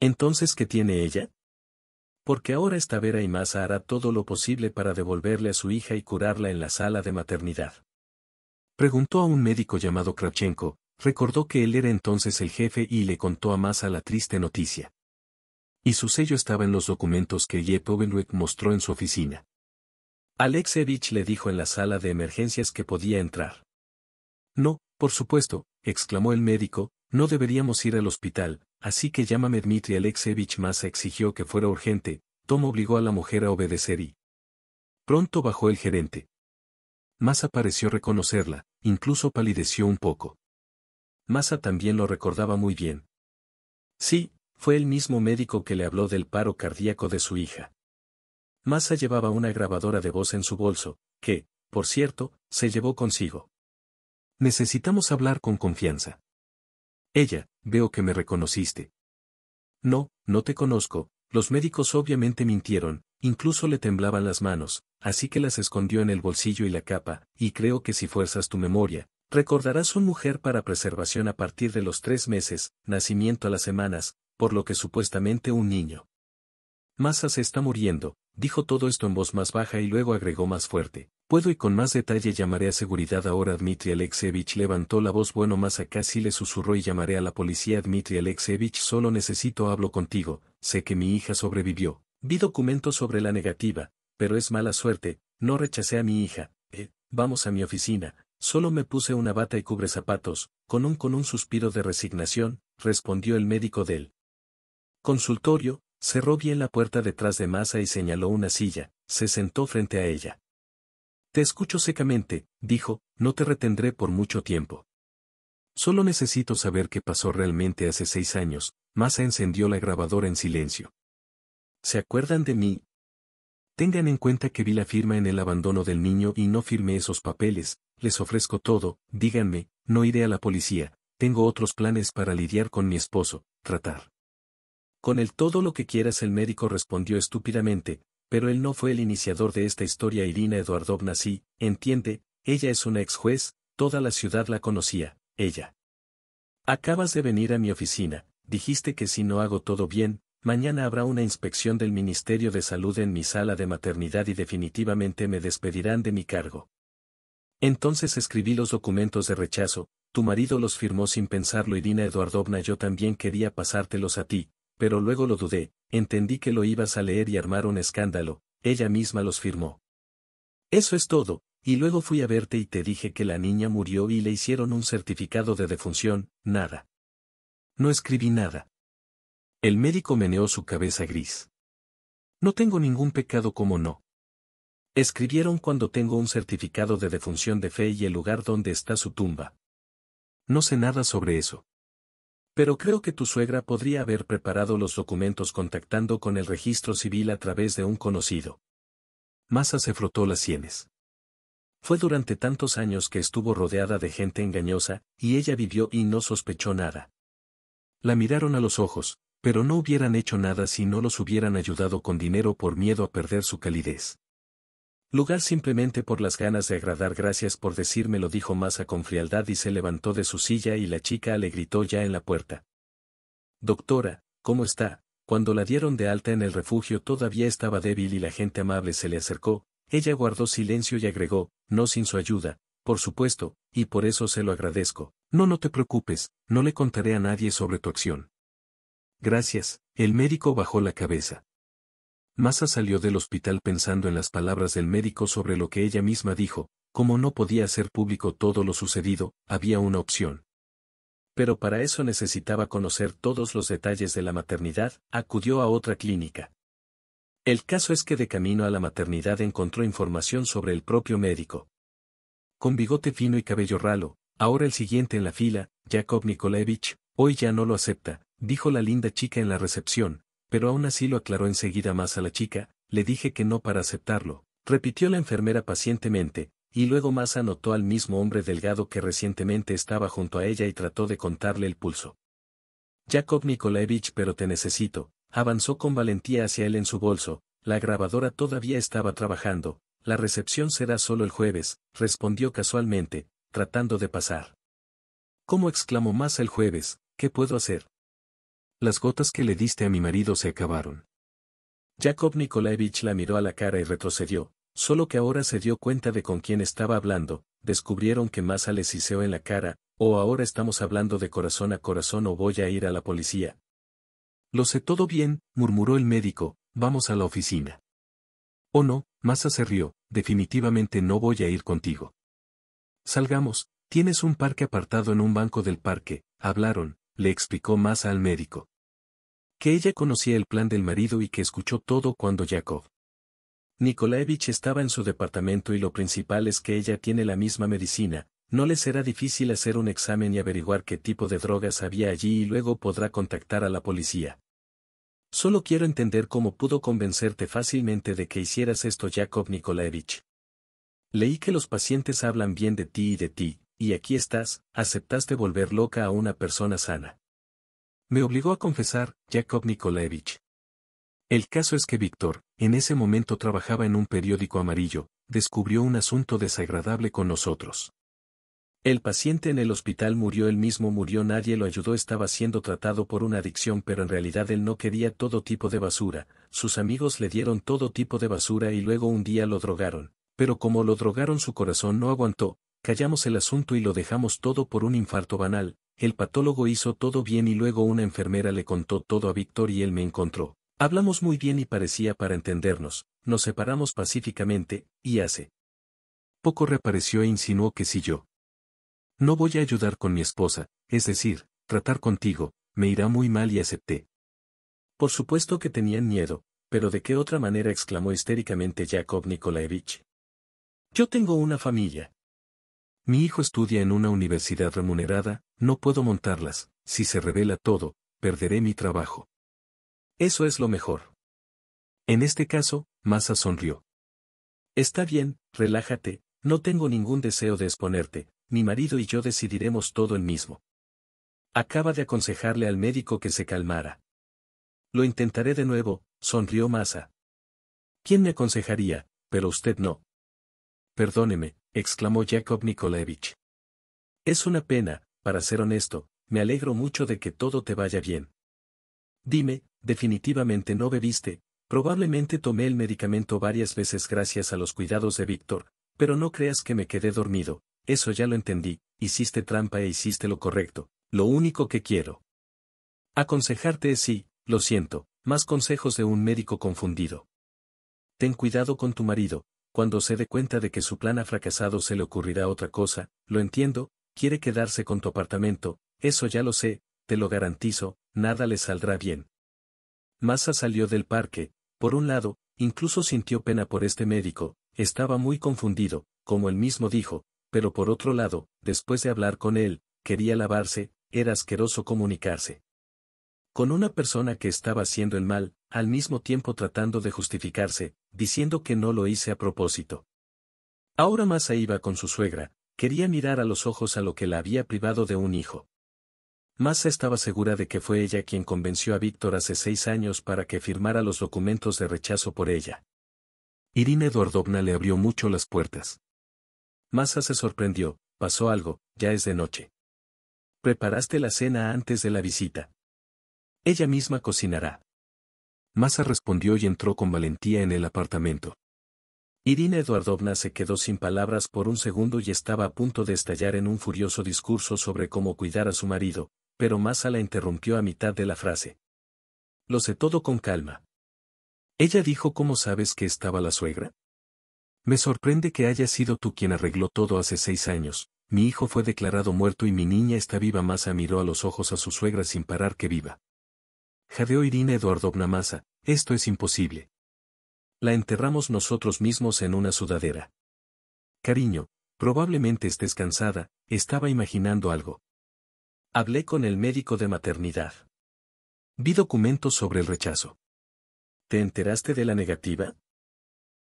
Entonces, ¿qué tiene ella? Porque ahora esta Vera y Masa hará todo lo posible para devolverle a su hija y curarla en la sala de maternidad. Preguntó a un médico llamado Kravchenko, recordó que él era entonces el jefe y le contó a Masa la triste noticia. Y su sello estaba en los documentos que Ovenwick mostró en su oficina. Alexevich le dijo en la sala de emergencias que podía entrar. No, por supuesto, exclamó el médico, no deberíamos ir al hospital, así que llámame Dmitri Alexevich Massa exigió que fuera urgente, Tom obligó a la mujer a obedecer y... Pronto bajó el gerente. Massa pareció reconocerla, incluso palideció un poco. Massa también lo recordaba muy bien. Sí, fue el mismo médico que le habló del paro cardíaco de su hija. Masa llevaba una grabadora de voz en su bolso, que, por cierto, se llevó consigo. Necesitamos hablar con confianza. Ella, veo que me reconociste. No, no te conozco, los médicos obviamente mintieron, incluso le temblaban las manos, así que las escondió en el bolsillo y la capa, y creo que si fuerzas tu memoria, recordarás un mujer para preservación a partir de los tres meses, nacimiento a las semanas, por lo que supuestamente un niño. «Masa se está muriendo, dijo todo esto en voz más baja y luego agregó más fuerte puedo y con más detalle llamaré a seguridad ahora. Dmitri Alexevich levantó la voz. Bueno, más acá sí le susurró y llamaré a la policía. Dmitri Alexevich, solo necesito hablo contigo, sé que mi hija sobrevivió. Vi documentos sobre la negativa, pero es mala suerte, no rechacé a mi hija, eh, vamos a mi oficina, solo me puse una bata y cubre zapatos, con un con un suspiro de resignación, respondió el médico del consultorio, cerró bien la puerta detrás de Masa y señaló una silla, se sentó frente a ella. Te escucho secamente, dijo, no te retendré por mucho tiempo. Solo necesito saber qué pasó realmente hace seis años, Massa encendió la grabadora en silencio. ¿Se acuerdan de mí? Tengan en cuenta que vi la firma en el abandono del niño y no firmé esos papeles, les ofrezco todo, díganme, no iré a la policía, tengo otros planes para lidiar con mi esposo, tratar. Con el todo lo que quieras el médico respondió estúpidamente, pero él no fue el iniciador de esta historia Irina Eduardovna sí, entiende, ella es una ex juez, toda la ciudad la conocía, ella. Acabas de venir a mi oficina, dijiste que si no hago todo bien, mañana habrá una inspección del Ministerio de Salud en mi sala de maternidad y definitivamente me despedirán de mi cargo. Entonces escribí los documentos de rechazo, tu marido los firmó sin pensarlo Irina Eduardovna yo también quería pasártelos a ti, pero luego lo dudé, entendí que lo ibas a leer y armar un escándalo, ella misma los firmó. Eso es todo, y luego fui a verte y te dije que la niña murió y le hicieron un certificado de defunción, nada. No escribí nada. El médico meneó su cabeza gris. No tengo ningún pecado como no. Escribieron cuando tengo un certificado de defunción de fe y el lugar donde está su tumba. No sé nada sobre eso. Pero creo que tu suegra podría haber preparado los documentos contactando con el registro civil a través de un conocido. Masa se frotó las sienes. Fue durante tantos años que estuvo rodeada de gente engañosa, y ella vivió y no sospechó nada. La miraron a los ojos, pero no hubieran hecho nada si no los hubieran ayudado con dinero por miedo a perder su calidez. Lugar simplemente por las ganas de agradar gracias por decirme lo dijo Masa con frialdad y se levantó de su silla y la chica le gritó ya en la puerta. Doctora, ¿cómo está? Cuando la dieron de alta en el refugio todavía estaba débil y la gente amable se le acercó, ella guardó silencio y agregó, no sin su ayuda, por supuesto, y por eso se lo agradezco. No, no te preocupes, no le contaré a nadie sobre tu acción. Gracias, el médico bajó la cabeza. Masa salió del hospital pensando en las palabras del médico sobre lo que ella misma dijo, como no podía hacer público todo lo sucedido, había una opción. Pero para eso necesitaba conocer todos los detalles de la maternidad, acudió a otra clínica. El caso es que de camino a la maternidad encontró información sobre el propio médico. Con bigote fino y cabello ralo, ahora el siguiente en la fila, Jakob Nikolaevich, hoy ya no lo acepta, dijo la linda chica en la recepción, pero aún así lo aclaró enseguida más a la chica, le dije que no para aceptarlo, repitió la enfermera pacientemente, y luego más anotó al mismo hombre delgado que recientemente estaba junto a ella y trató de contarle el pulso. Jacob Nikolaevich, pero te necesito, avanzó con valentía hacia él en su bolso, la grabadora todavía estaba trabajando, la recepción será solo el jueves, respondió casualmente, tratando de pasar. ¿Cómo exclamó más el jueves? ¿Qué puedo hacer? Las gotas que le diste a mi marido se acabaron. Jacob Nikolaevich la miró a la cara y retrocedió, solo que ahora se dio cuenta de con quién estaba hablando, descubrieron que Masa le ciseó en la cara, o ahora estamos hablando de corazón a corazón o voy a ir a la policía. Lo sé todo bien, murmuró el médico, vamos a la oficina. O oh, no, Masa se rió, definitivamente no voy a ir contigo. Salgamos, tienes un parque apartado en un banco del parque, hablaron, le explicó Masa al médico que ella conocía el plan del marido y que escuchó todo cuando Jacob Nikolaevich estaba en su departamento y lo principal es que ella tiene la misma medicina, no le será difícil hacer un examen y averiguar qué tipo de drogas había allí y luego podrá contactar a la policía. Solo quiero entender cómo pudo convencerte fácilmente de que hicieras esto Jacob Nikolaevich. Leí que los pacientes hablan bien de ti y de ti, y aquí estás, aceptaste volver loca a una persona sana. Me obligó a confesar, Jacob Nikolaevich. El caso es que Víctor, en ese momento trabajaba en un periódico amarillo, descubrió un asunto desagradable con nosotros. El paciente en el hospital murió, él mismo murió, nadie lo ayudó, estaba siendo tratado por una adicción, pero en realidad él no quería todo tipo de basura, sus amigos le dieron todo tipo de basura y luego un día lo drogaron, pero como lo drogaron su corazón no aguantó, callamos el asunto y lo dejamos todo por un infarto banal, el patólogo hizo todo bien y luego una enfermera le contó todo a Víctor y él me encontró. Hablamos muy bien y parecía para entendernos, nos separamos pacíficamente, y hace. Poco reapareció e insinuó que si yo no voy a ayudar con mi esposa, es decir, tratar contigo, me irá muy mal y acepté. Por supuesto que tenían miedo, pero ¿de qué otra manera? exclamó histéricamente Yakov Nikolaevich. Yo tengo una familia. Mi hijo estudia en una universidad remunerada, no puedo montarlas, si se revela todo, perderé mi trabajo. Eso es lo mejor. En este caso, Masa sonrió. Está bien, relájate, no tengo ningún deseo de exponerte, mi marido y yo decidiremos todo el mismo. Acaba de aconsejarle al médico que se calmara. Lo intentaré de nuevo, sonrió Masa. ¿Quién me aconsejaría, pero usted no? Perdóneme, exclamó Jacob Nikolaevich. Es una pena, para ser honesto, me alegro mucho de que todo te vaya bien. Dime, definitivamente no bebiste, probablemente tomé el medicamento varias veces gracias a los cuidados de Víctor, pero no creas que me quedé dormido, eso ya lo entendí, hiciste trampa e hiciste lo correcto, lo único que quiero. Aconsejarte es sí, lo siento, más consejos de un médico confundido. Ten cuidado con tu marido, cuando se dé cuenta de que su plan ha fracasado se le ocurrirá otra cosa, lo entiendo, quiere quedarse con tu apartamento, eso ya lo sé, te lo garantizo, nada le saldrá bien. Massa salió del parque, por un lado, incluso sintió pena por este médico, estaba muy confundido, como él mismo dijo, pero por otro lado, después de hablar con él, quería lavarse, era asqueroso comunicarse. Con una persona que estaba haciendo el mal, al mismo tiempo tratando de justificarse, diciendo que no lo hice a propósito. Ahora Massa iba con su suegra, Quería mirar a los ojos a lo que la había privado de un hijo. Massa estaba segura de que fue ella quien convenció a Víctor hace seis años para que firmara los documentos de rechazo por ella. Irina Eduardovna le abrió mucho las puertas. Massa se sorprendió, pasó algo, ya es de noche. Preparaste la cena antes de la visita. Ella misma cocinará. Massa respondió y entró con valentía en el apartamento. Irina Eduardovna se quedó sin palabras por un segundo y estaba a punto de estallar en un furioso discurso sobre cómo cuidar a su marido, pero Masa la interrumpió a mitad de la frase. Lo sé todo con calma. Ella dijo cómo sabes que estaba la suegra. Me sorprende que haya sido tú quien arregló todo hace seis años, mi hijo fue declarado muerto y mi niña está viva. Masa miró a los ojos a su suegra sin parar que viva. Jadeó Irina Eduardovna Masa, esto es imposible la enterramos nosotros mismos en una sudadera. Cariño, probablemente estés cansada, estaba imaginando algo. Hablé con el médico de maternidad. Vi documentos sobre el rechazo. ¿Te enteraste de la negativa?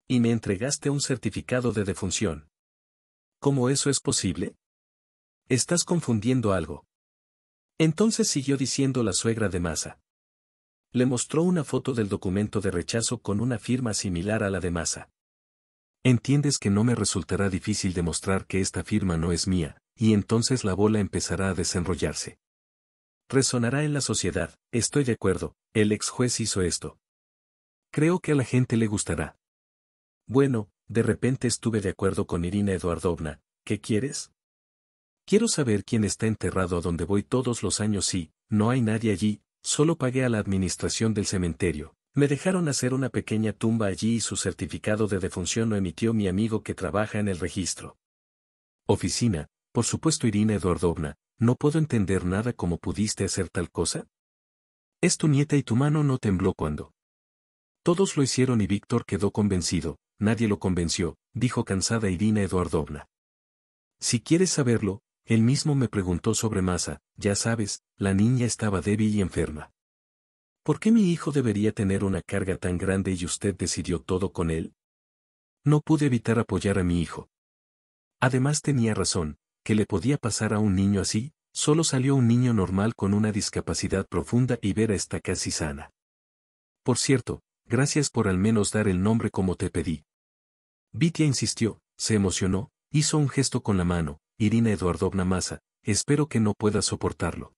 Y me entregaste un certificado de defunción. ¿Cómo eso es posible? Estás confundiendo algo. Entonces siguió diciendo la suegra de Masa. Le mostró una foto del documento de rechazo con una firma similar a la de Massa. Entiendes que no me resultará difícil demostrar que esta firma no es mía, y entonces la bola empezará a desenrollarse. Resonará en la sociedad, estoy de acuerdo, el ex juez hizo esto. Creo que a la gente le gustará. Bueno, de repente estuve de acuerdo con Irina Eduardovna, ¿qué quieres? Quiero saber quién está enterrado a donde voy todos los años y, no hay nadie allí, Solo pagué a la administración del cementerio. Me dejaron hacer una pequeña tumba allí y su certificado de defunción lo emitió mi amigo que trabaja en el registro. Oficina, por supuesto Irina Eduardovna, no puedo entender nada cómo pudiste hacer tal cosa. Es tu nieta y tu mano no tembló cuando. Todos lo hicieron y Víctor quedó convencido, nadie lo convenció, dijo cansada Irina Eduardovna. Si quieres saberlo, él mismo me preguntó sobre Masa, ya sabes, la niña estaba débil y enferma. ¿Por qué mi hijo debería tener una carga tan grande y usted decidió todo con él? No pude evitar apoyar a mi hijo. Además tenía razón, que le podía pasar a un niño así, solo salió un niño normal con una discapacidad profunda y Vera está casi sana. Por cierto, gracias por al menos dar el nombre como te pedí. Vitia insistió, se emocionó, hizo un gesto con la mano, Irina Eduardovna Massa, espero que no puedas soportarlo.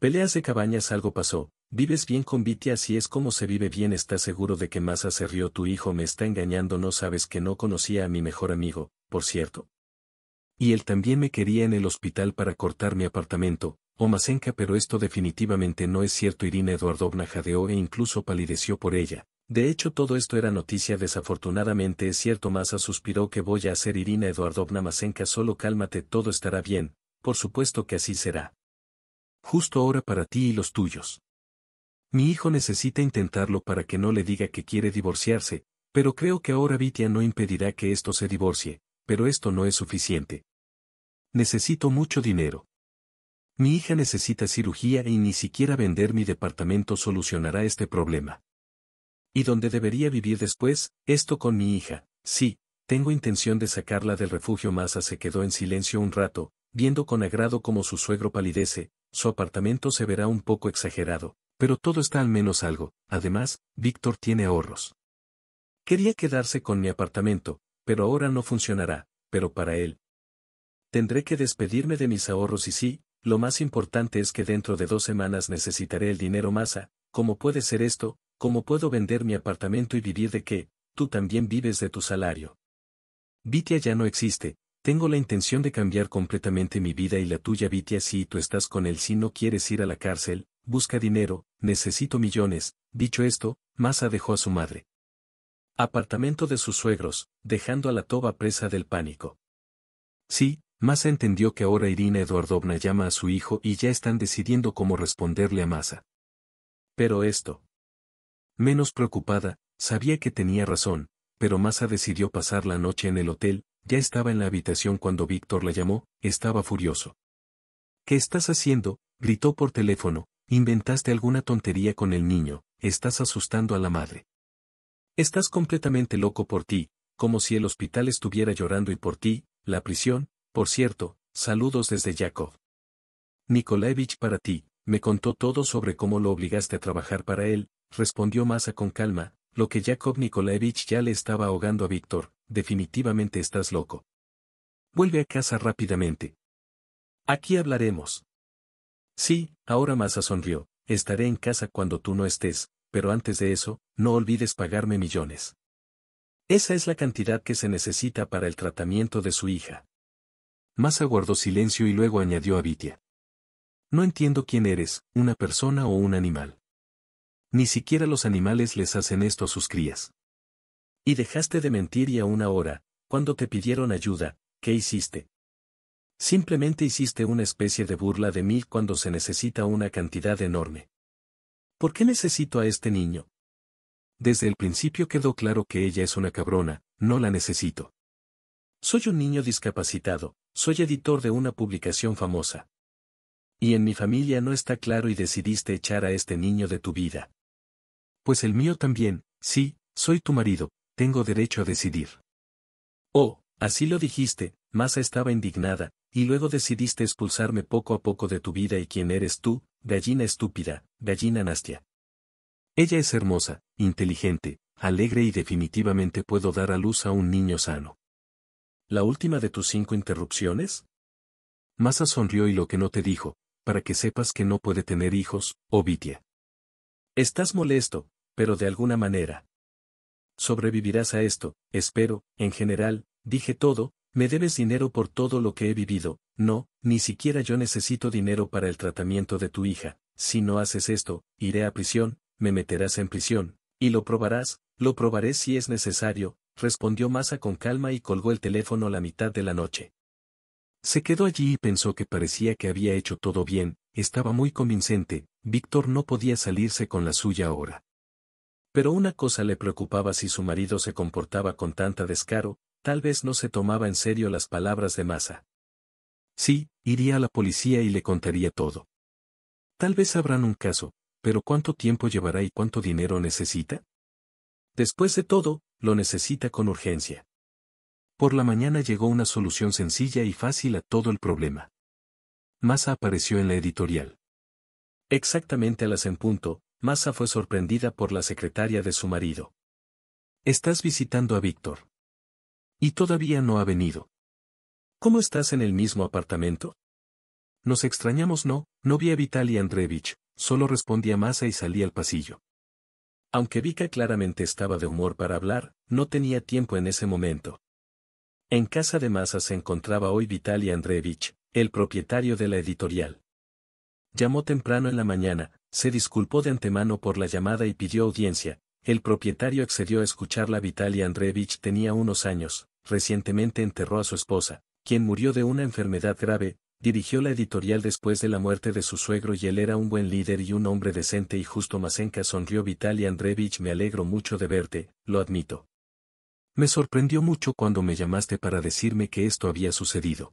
Peleas de cabañas algo pasó, vives bien con Viti así es como se vive bien estás seguro de que Massa se rió tu hijo me está engañando no sabes que no conocía a mi mejor amigo, por cierto. Y él también me quería en el hospital para cortar mi apartamento, o pero esto definitivamente no es cierto Irina Eduardovna jadeó e incluso palideció por ella, de hecho todo esto era noticia desafortunadamente es cierto Masa suspiró que voy a hacer Irina Eduardovna Masenka solo cálmate todo estará bien, por supuesto que así será. Justo ahora para ti y los tuyos. Mi hijo necesita intentarlo para que no le diga que quiere divorciarse, pero creo que ahora Vitia no impedirá que esto se divorcie, pero esto no es suficiente. Necesito mucho dinero. Mi hija necesita cirugía y ni siquiera vender mi departamento solucionará este problema y donde debería vivir después, esto con mi hija. Sí, tengo intención de sacarla del refugio. Masa se quedó en silencio un rato, viendo con agrado cómo su suegro palidece, su apartamento se verá un poco exagerado, pero todo está al menos algo. Además, Víctor tiene ahorros. Quería quedarse con mi apartamento, pero ahora no funcionará, pero para él. Tendré que despedirme de mis ahorros y sí, lo más importante es que dentro de dos semanas necesitaré el dinero masa, ¿cómo puede ser esto? ¿cómo puedo vender mi apartamento y vivir de qué? Tú también vives de tu salario. Vitia ya no existe, tengo la intención de cambiar completamente mi vida y la tuya Vitia si tú estás con él si no quieres ir a la cárcel, busca dinero, necesito millones, dicho esto, Masa dejó a su madre. Apartamento de sus suegros, dejando a la toba presa del pánico. Sí, Masa entendió que ahora Irina Eduardovna llama a su hijo y ya están decidiendo cómo responderle a Masa. Pero esto. Menos preocupada, sabía que tenía razón, pero Masa decidió pasar la noche en el hotel, ya estaba en la habitación cuando Víctor la llamó, estaba furioso. ¿Qué estás haciendo? gritó por teléfono, inventaste alguna tontería con el niño, estás asustando a la madre. Estás completamente loco por ti, como si el hospital estuviera llorando y por ti, la prisión, por cierto, saludos desde Yakov. Nikolaevich para ti, me contó todo sobre cómo lo obligaste a trabajar para él, respondió Massa con calma, lo que Yakov Nikolaevich ya le estaba ahogando a Víctor, definitivamente estás loco. Vuelve a casa rápidamente. Aquí hablaremos. Sí, ahora Massa sonrió, estaré en casa cuando tú no estés, pero antes de eso, no olvides pagarme millones. Esa es la cantidad que se necesita para el tratamiento de su hija. Masa guardó silencio y luego añadió a Vitia. No entiendo quién eres, una persona o un animal. Ni siquiera los animales les hacen esto a sus crías. Y dejaste de mentir y aún ahora, cuando te pidieron ayuda, ¿qué hiciste? Simplemente hiciste una especie de burla de mí cuando se necesita una cantidad enorme. ¿Por qué necesito a este niño? Desde el principio quedó claro que ella es una cabrona, no la necesito. Soy un niño discapacitado, soy editor de una publicación famosa. Y en mi familia no está claro y decidiste echar a este niño de tu vida pues el mío también, sí, soy tu marido, tengo derecho a decidir. Oh, así lo dijiste, Masa estaba indignada, y luego decidiste expulsarme poco a poco de tu vida y quién eres tú, gallina estúpida, gallina nastia. Ella es hermosa, inteligente, alegre y definitivamente puedo dar a luz a un niño sano. ¿La última de tus cinco interrupciones? Masa sonrió y lo que no te dijo, para que sepas que no puede tener hijos, Ovitia. Estás molesto, pero de alguna manera. Sobrevivirás a esto, espero, en general, dije todo, me debes dinero por todo lo que he vivido, no, ni siquiera yo necesito dinero para el tratamiento de tu hija, si no haces esto, iré a prisión, me meterás en prisión, y lo probarás, lo probaré si es necesario, respondió Masa con calma y colgó el teléfono a la mitad de la noche. Se quedó allí y pensó que parecía que había hecho todo bien, estaba muy convincente, Víctor no podía salirse con la suya ahora. Pero una cosa le preocupaba si su marido se comportaba con tanta descaro, tal vez no se tomaba en serio las palabras de Masa. Sí, iría a la policía y le contaría todo. Tal vez habrán un caso, pero ¿cuánto tiempo llevará y cuánto dinero necesita? Después de todo, lo necesita con urgencia. Por la mañana llegó una solución sencilla y fácil a todo el problema. Masa apareció en la editorial. Exactamente a las en punto, Masa fue sorprendida por la secretaria de su marido. Estás visitando a Víctor. Y todavía no ha venido. ¿Cómo estás en el mismo apartamento? Nos extrañamos, no, no vi a Vitaly Andreevich, solo respondía Masa y salí al pasillo. Aunque Vika claramente estaba de humor para hablar, no tenía tiempo en ese momento. En casa de Masa se encontraba hoy Vitaly Andreevich, el propietario de la editorial. Llamó temprano en la mañana, se disculpó de antemano por la llamada y pidió audiencia. El propietario accedió a escucharla. Vitaly Andreevich tenía unos años, recientemente enterró a su esposa, quien murió de una enfermedad grave, dirigió la editorial después de la muerte de su suegro y él era un buen líder y un hombre decente y justo. Masenka sonrió. Vitaly Andreevich me alegro mucho de verte, lo admito. Me sorprendió mucho cuando me llamaste para decirme que esto había sucedido.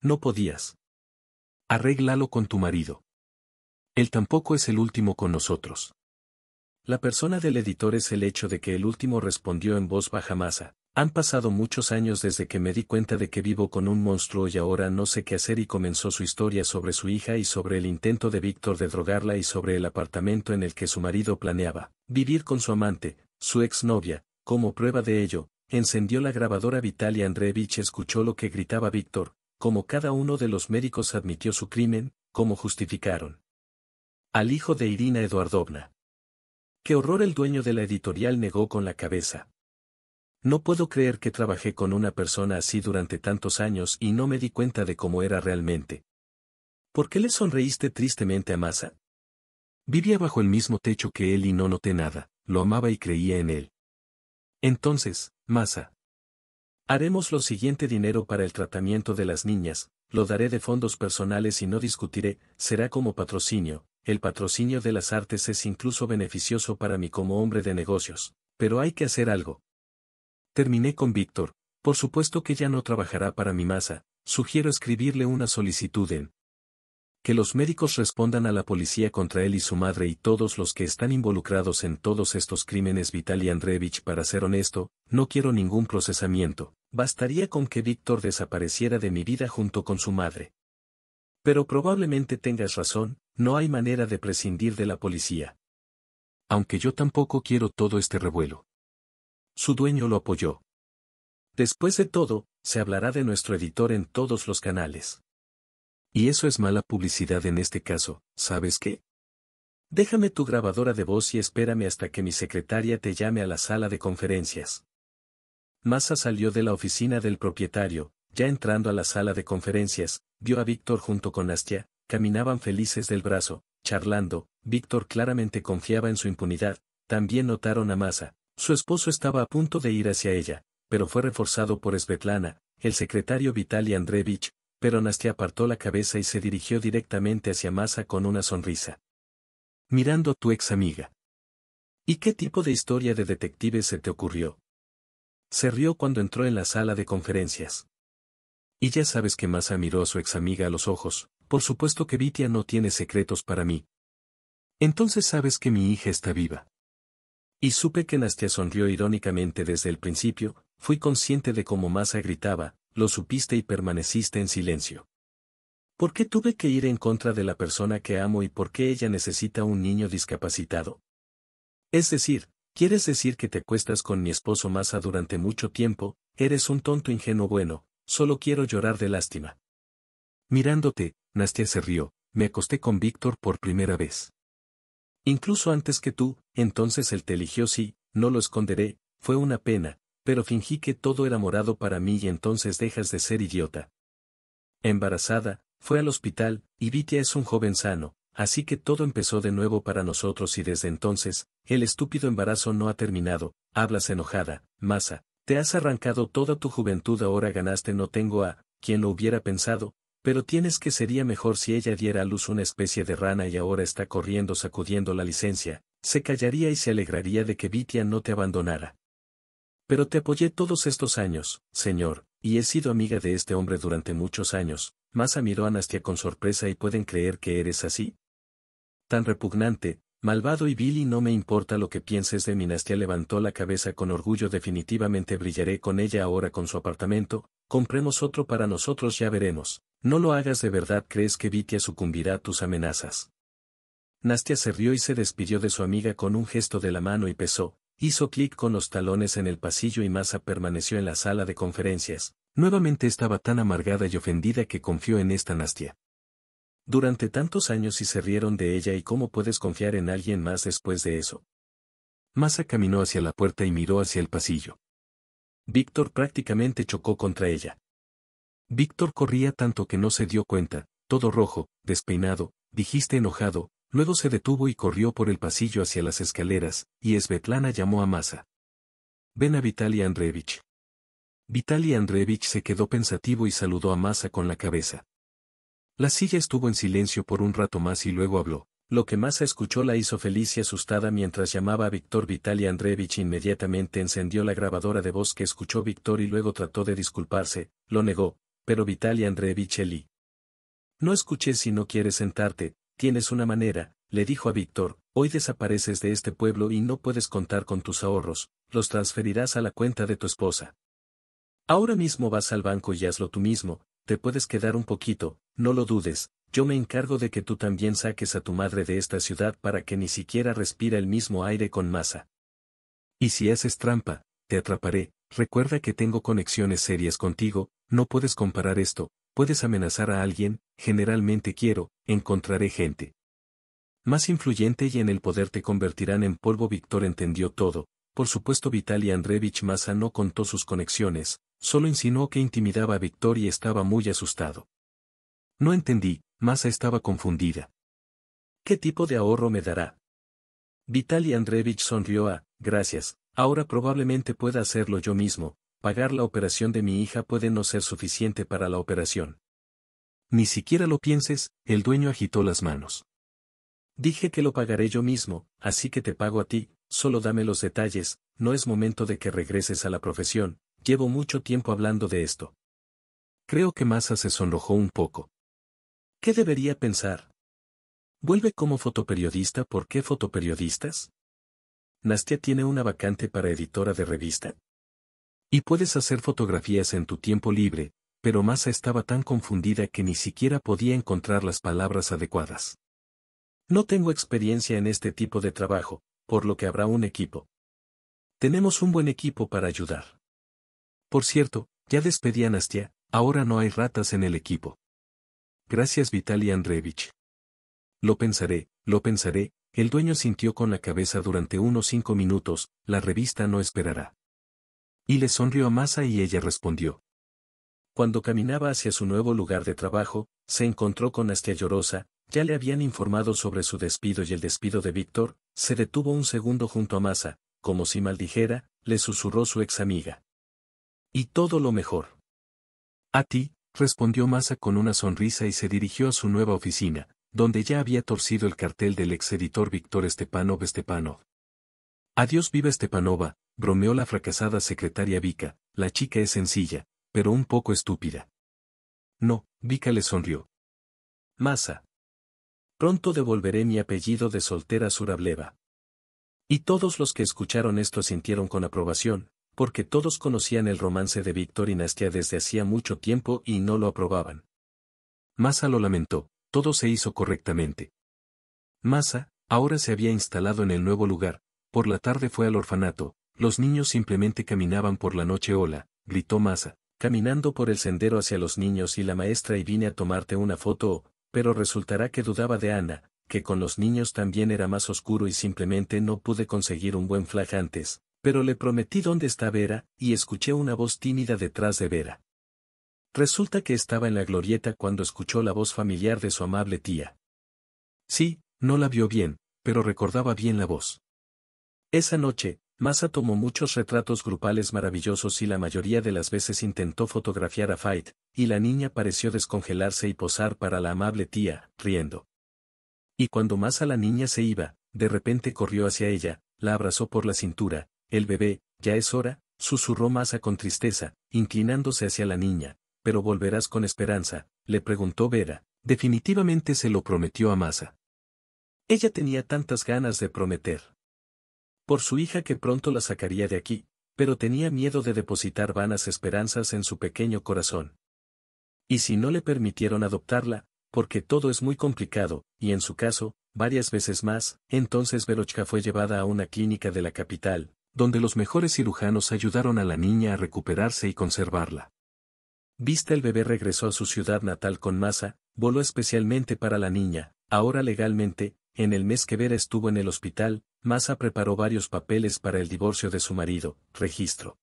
No podías. Arréglalo con tu marido. Él tampoco es el último con nosotros. La persona del editor es el hecho de que el último respondió en voz baja masa. Han pasado muchos años desde que me di cuenta de que vivo con un monstruo y ahora no sé qué hacer y comenzó su historia sobre su hija y sobre el intento de Víctor de drogarla y sobre el apartamento en el que su marido planeaba vivir con su amante, su exnovia, como prueba de ello, encendió la grabadora vital y escuchó lo que gritaba Víctor, como cada uno de los médicos admitió su crimen, como justificaron al hijo de Irina Eduardovna. Qué horror el dueño de la editorial negó con la cabeza. No puedo creer que trabajé con una persona así durante tantos años y no me di cuenta de cómo era realmente. ¿Por qué le sonreíste tristemente a Massa? Vivía bajo el mismo techo que él y no noté nada, lo amaba y creía en él. Entonces, Massa. Haremos lo siguiente dinero para el tratamiento de las niñas, lo daré de fondos personales y no discutiré, será como patrocinio, el patrocinio de las artes es incluso beneficioso para mí como hombre de negocios, pero hay que hacer algo. Terminé con Víctor, por supuesto que ya no trabajará para mi masa, sugiero escribirle una solicitud en que los médicos respondan a la policía contra él y su madre y todos los que están involucrados en todos estos crímenes Vitaly Andreevich para ser honesto, no quiero ningún procesamiento, bastaría con que Víctor desapareciera de mi vida junto con su madre. Pero probablemente tengas razón, no hay manera de prescindir de la policía. Aunque yo tampoco quiero todo este revuelo. Su dueño lo apoyó. Después de todo, se hablará de nuestro editor en todos los canales. Y eso es mala publicidad en este caso, ¿sabes qué? Déjame tu grabadora de voz y espérame hasta que mi secretaria te llame a la sala de conferencias. Massa salió de la oficina del propietario, ya entrando a la sala de conferencias, vio a Víctor junto con Astia, caminaban felices del brazo, charlando, Víctor claramente confiaba en su impunidad, también notaron a Masa, su esposo estaba a punto de ir hacia ella, pero fue reforzado por Svetlana, el secretario Vitaly Andreevich, pero Nastia apartó la cabeza y se dirigió directamente hacia Masa con una sonrisa. Mirando a tu ex amiga. ¿Y qué tipo de historia de detectives se te ocurrió? Se rió cuando entró en la sala de conferencias. Y ya sabes que Masa miró a su ex amiga a los ojos, por supuesto que Vitia no tiene secretos para mí. Entonces sabes que mi hija está viva. Y supe que Nastia sonrió irónicamente desde el principio, fui consciente de cómo Masa gritaba, lo supiste y permaneciste en silencio. ¿Por qué tuve que ir en contra de la persona que amo y por qué ella necesita un niño discapacitado? Es decir, ¿quieres decir que te cuestas con mi esposo Masa durante mucho tiempo? Eres un tonto ingenuo bueno, solo quiero llorar de lástima. Mirándote, Nastia se rió, me acosté con Víctor por primera vez. Incluso antes que tú, entonces él te eligió sí, no lo esconderé, fue una pena, pero fingí que todo era morado para mí y entonces dejas de ser idiota. Embarazada, fue al hospital, y Vitia es un joven sano, así que todo empezó de nuevo para nosotros y desde entonces, el estúpido embarazo no ha terminado, hablas enojada, masa, te has arrancado toda tu juventud ahora ganaste no tengo a, quien lo hubiera pensado, pero tienes que sería mejor si ella diera a luz una especie de rana y ahora está corriendo sacudiendo la licencia, se callaría y se alegraría de que Vitia no te abandonara. Pero te apoyé todos estos años, señor, y he sido amiga de este hombre durante muchos años, Más miró a Nastia con sorpresa y pueden creer que eres así. Tan repugnante, malvado y vil y no me importa lo que pienses de mí Nastia levantó la cabeza con orgullo definitivamente brillaré con ella ahora con su apartamento, compremos otro para nosotros ya veremos, no lo hagas de verdad, crees que Vitya sucumbirá a tus amenazas. Nastia se rió y se despidió de su amiga con un gesto de la mano y pesó, hizo clic con los talones en el pasillo y Masa permaneció en la sala de conferencias. Nuevamente estaba tan amargada y ofendida que confió en esta Nastia. Durante tantos años y se rieron de ella y cómo puedes confiar en alguien más después de eso. Massa caminó hacia la puerta y miró hacia el pasillo. Víctor prácticamente chocó contra ella. Víctor corría tanto que no se dio cuenta, todo rojo, despeinado, dijiste enojado, luego se detuvo y corrió por el pasillo hacia las escaleras, y Svetlana llamó a Masa. Ven a Vitaly Andreevich. Vitaly Andreevich se quedó pensativo y saludó a Masa con la cabeza. La silla estuvo en silencio por un rato más y luego habló. Lo que Masa escuchó la hizo feliz y asustada mientras llamaba a Víctor Vitaly Andreevich inmediatamente encendió la grabadora de voz que escuchó Víctor y luego trató de disculparse, lo negó, pero Vitaly Andreevich No escuché si no quieres sentarte, tienes una manera, le dijo a Víctor, hoy desapareces de este pueblo y no puedes contar con tus ahorros, los transferirás a la cuenta de tu esposa. Ahora mismo vas al banco y hazlo tú mismo, te puedes quedar un poquito, no lo dudes, yo me encargo de que tú también saques a tu madre de esta ciudad para que ni siquiera respira el mismo aire con masa. Y si haces trampa, te atraparé, recuerda que tengo conexiones serias contigo, no puedes comparar esto, puedes amenazar a alguien, generalmente quiero, encontraré gente. Más influyente y en el poder te convertirán en polvo. Víctor entendió todo, por supuesto Vitaly Andreevich Massa no contó sus conexiones, solo insinuó que intimidaba a Víctor y estaba muy asustado. No entendí, Massa estaba confundida. ¿Qué tipo de ahorro me dará? Vitaly Andrévich sonrió a, gracias, Ahora probablemente pueda hacerlo yo mismo, pagar la operación de mi hija puede no ser suficiente para la operación. Ni siquiera lo pienses, el dueño agitó las manos. Dije que lo pagaré yo mismo, así que te pago a ti, solo dame los detalles, no es momento de que regreses a la profesión, llevo mucho tiempo hablando de esto. Creo que Massa se sonrojó un poco. ¿Qué debería pensar? ¿Vuelve como fotoperiodista por qué fotoperiodistas? Nastia tiene una vacante para editora de revista. Y puedes hacer fotografías en tu tiempo libre, pero Masa estaba tan confundida que ni siquiera podía encontrar las palabras adecuadas. No tengo experiencia en este tipo de trabajo, por lo que habrá un equipo. Tenemos un buen equipo para ayudar. Por cierto, ya despedí a Nastia, ahora no hay ratas en el equipo. Gracias Vitaly Andreevich. Lo pensaré, lo pensaré, el dueño sintió con la cabeza durante unos cinco minutos, la revista no esperará. Y le sonrió a Masa y ella respondió. Cuando caminaba hacia su nuevo lugar de trabajo, se encontró con Astia llorosa, ya le habían informado sobre su despido y el despido de Víctor, se detuvo un segundo junto a Masa, como si maldijera, le susurró su ex amiga. Y todo lo mejor. A ti, respondió Masa con una sonrisa y se dirigió a su nueva oficina, donde ya había torcido el cartel del ex editor Víctor Stepanov Stepanov. Adiós viva Stepanova, bromeó la fracasada secretaria Vika, la chica es sencilla, pero un poco estúpida. No, Vika le sonrió. Masa. Pronto devolveré mi apellido de soltera surableva. Y todos los que escucharon esto sintieron con aprobación, porque todos conocían el romance de Víctor y Nastia desde hacía mucho tiempo y no lo aprobaban. Masa lo lamentó todo se hizo correctamente. Masa, ahora se había instalado en el nuevo lugar, por la tarde fue al orfanato, los niños simplemente caminaban por la noche hola, gritó Masa, caminando por el sendero hacia los niños y la maestra y vine a tomarte una foto, pero resultará que dudaba de Ana, que con los niños también era más oscuro y simplemente no pude conseguir un buen flash antes, pero le prometí dónde está Vera, y escuché una voz tímida detrás de Vera. Resulta que estaba en la glorieta cuando escuchó la voz familiar de su amable tía. Sí, no la vio bien, pero recordaba bien la voz. Esa noche, Masa tomó muchos retratos grupales maravillosos y la mayoría de las veces intentó fotografiar a Fight, y la niña pareció descongelarse y posar para la amable tía, riendo. Y cuando Masa la niña se iba, de repente corrió hacia ella, la abrazó por la cintura, el bebé, ya es hora, susurró Masa con tristeza, inclinándose hacia la niña, pero volverás con esperanza, le preguntó Vera. Definitivamente se lo prometió a Masa. Ella tenía tantas ganas de prometer. Por su hija que pronto la sacaría de aquí, pero tenía miedo de depositar vanas esperanzas en su pequeño corazón. Y si no le permitieron adoptarla, porque todo es muy complicado, y en su caso, varias veces más, entonces Verochka fue llevada a una clínica de la capital, donde los mejores cirujanos ayudaron a la niña a recuperarse y conservarla. Vista el bebé regresó a su ciudad natal con masa, voló especialmente para la niña, ahora legalmente, en el mes que Vera estuvo en el hospital, Massa preparó varios papeles para el divorcio de su marido, registro.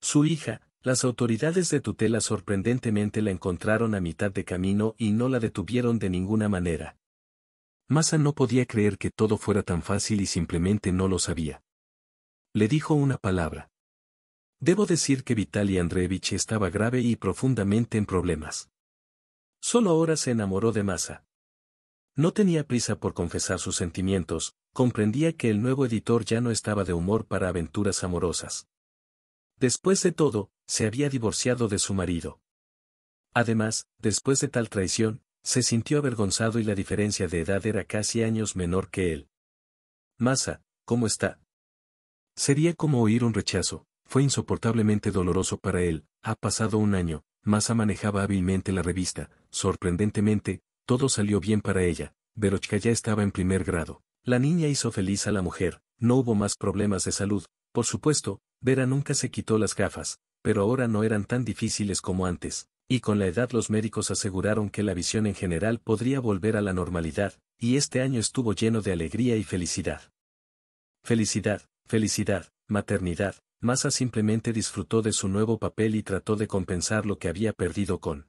Su hija, las autoridades de tutela sorprendentemente la encontraron a mitad de camino y no la detuvieron de ninguna manera. Massa no podía creer que todo fuera tan fácil y simplemente no lo sabía. Le dijo una palabra. Debo decir que Vitaly Andreevich estaba grave y profundamente en problemas. Solo ahora se enamoró de Masa. No tenía prisa por confesar sus sentimientos, comprendía que el nuevo editor ya no estaba de humor para aventuras amorosas. Después de todo, se había divorciado de su marido. Además, después de tal traición, se sintió avergonzado y la diferencia de edad era casi años menor que él. Masa, ¿cómo está? Sería como oír un rechazo fue insoportablemente doloroso para él, ha pasado un año, Massa manejaba hábilmente la revista, sorprendentemente, todo salió bien para ella, Verochka ya estaba en primer grado. La niña hizo feliz a la mujer, no hubo más problemas de salud, por supuesto, Vera nunca se quitó las gafas, pero ahora no eran tan difíciles como antes, y con la edad los médicos aseguraron que la visión en general podría volver a la normalidad, y este año estuvo lleno de alegría y felicidad. Felicidad, felicidad, maternidad, Masa simplemente disfrutó de su nuevo papel y trató de compensar lo que había perdido con.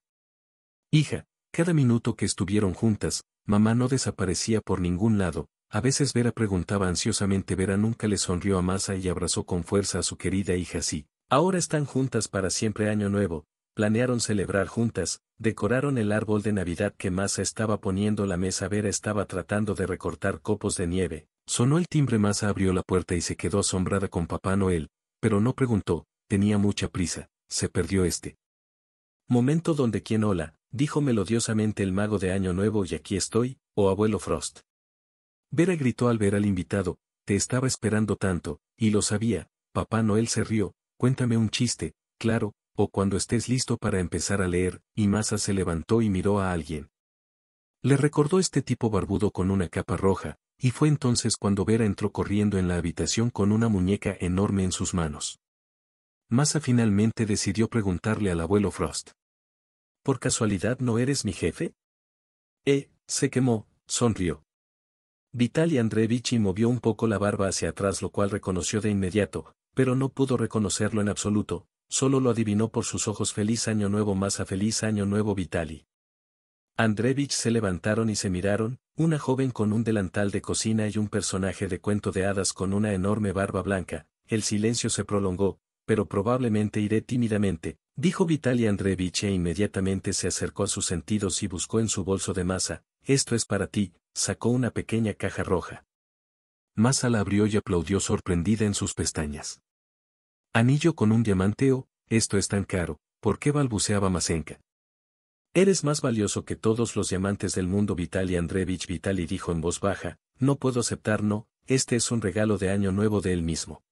Hija, cada minuto que estuvieron juntas, mamá no desaparecía por ningún lado, a veces Vera preguntaba ansiosamente Vera nunca le sonrió a Masa y abrazó con fuerza a su querida hija sí. Ahora están juntas para siempre año nuevo, planearon celebrar juntas, decoraron el árbol de Navidad que Masa estaba poniendo la mesa Vera estaba tratando de recortar copos de nieve. Sonó el timbre Massa abrió la puerta y se quedó asombrada con Papá Noel, pero no preguntó, tenía mucha prisa, se perdió este. Momento donde quien hola, dijo melodiosamente el mago de Año Nuevo y aquí estoy, o oh abuelo Frost. Vera gritó al ver al invitado, te estaba esperando tanto, y lo sabía, papá Noel se rió, cuéntame un chiste, claro, o cuando estés listo para empezar a leer, y Masa se levantó y miró a alguien. Le recordó este tipo barbudo con una capa roja, y fue entonces cuando Vera entró corriendo en la habitación con una muñeca enorme en sus manos. Masa finalmente decidió preguntarle al abuelo Frost. ¿Por casualidad no eres mi jefe? Eh, se quemó, sonrió. Vitaly Andreevich movió un poco la barba hacia atrás lo cual reconoció de inmediato, pero no pudo reconocerlo en absoluto, solo lo adivinó por sus ojos Feliz Año Nuevo Masa Feliz Año Nuevo Vitali. Andrevich se levantaron y se miraron, una joven con un delantal de cocina y un personaje de cuento de hadas con una enorme barba blanca, el silencio se prolongó, pero probablemente iré tímidamente, dijo Vitaly Andreevich e inmediatamente se acercó a sus sentidos y buscó en su bolso de masa, esto es para ti, sacó una pequeña caja roja. Masa la abrió y aplaudió sorprendida en sus pestañas. Anillo con un diamanteo, esto es tan caro, ¿por qué balbuceaba Masenka? Eres más valioso que todos los diamantes del mundo Vitali Andreevich Vitali dijo en voz baja, no puedo aceptar no, este es un regalo de año nuevo de él mismo.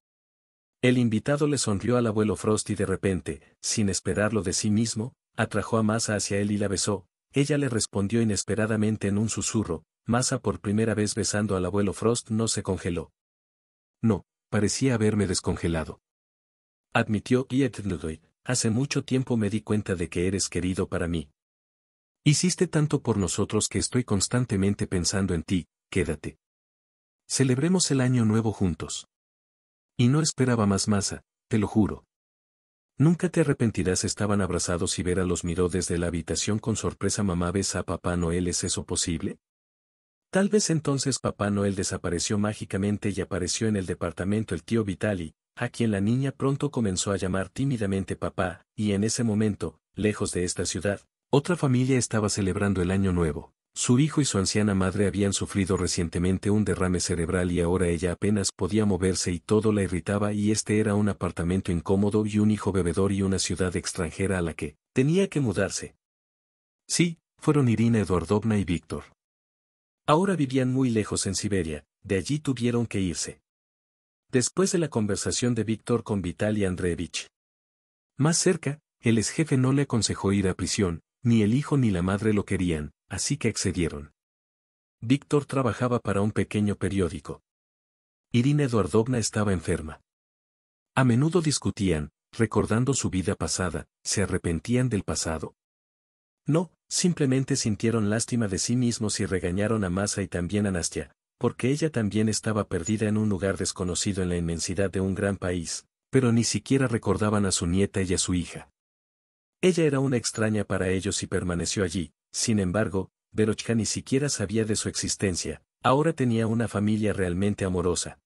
El invitado le sonrió al abuelo Frost y de repente, sin esperarlo de sí mismo, atrajo a Masa hacia él y la besó, ella le respondió inesperadamente en un susurro, Masa por primera vez besando al abuelo Frost no se congeló. No, parecía haberme descongelado. Admitió Yetnudoy, hace mucho tiempo me di cuenta de que eres querido para mí, Hiciste tanto por nosotros que estoy constantemente pensando en ti, quédate. Celebremos el año nuevo juntos. Y no esperaba más masa, te lo juro. Nunca te arrepentirás estaban abrazados y Vera los miró desde la habitación con sorpresa mamá ves a Papá Noel ¿es eso posible? Tal vez entonces Papá Noel desapareció mágicamente y apareció en el departamento el tío Vitali, a quien la niña pronto comenzó a llamar tímidamente papá, y en ese momento, lejos de esta ciudad, otra familia estaba celebrando el año nuevo. Su hijo y su anciana madre habían sufrido recientemente un derrame cerebral y ahora ella apenas podía moverse y todo la irritaba y este era un apartamento incómodo y un hijo bebedor y una ciudad extranjera a la que tenía que mudarse. Sí, fueron Irina Eduardovna y Víctor. Ahora vivían muy lejos en Siberia, de allí tuvieron que irse. Después de la conversación de Víctor con Vitaly Andreevich. Más cerca, el exjefe jefe no le aconsejó ir a prisión, ni el hijo ni la madre lo querían, así que excedieron. Víctor trabajaba para un pequeño periódico. Irina Eduardovna estaba enferma. A menudo discutían, recordando su vida pasada, se arrepentían del pasado. No, simplemente sintieron lástima de sí mismos y regañaron a Masa y también a Nastia, porque ella también estaba perdida en un lugar desconocido en la inmensidad de un gran país, pero ni siquiera recordaban a su nieta y a su hija. Ella era una extraña para ellos y permaneció allí. Sin embargo, Verochka ni siquiera sabía de su existencia. Ahora tenía una familia realmente amorosa.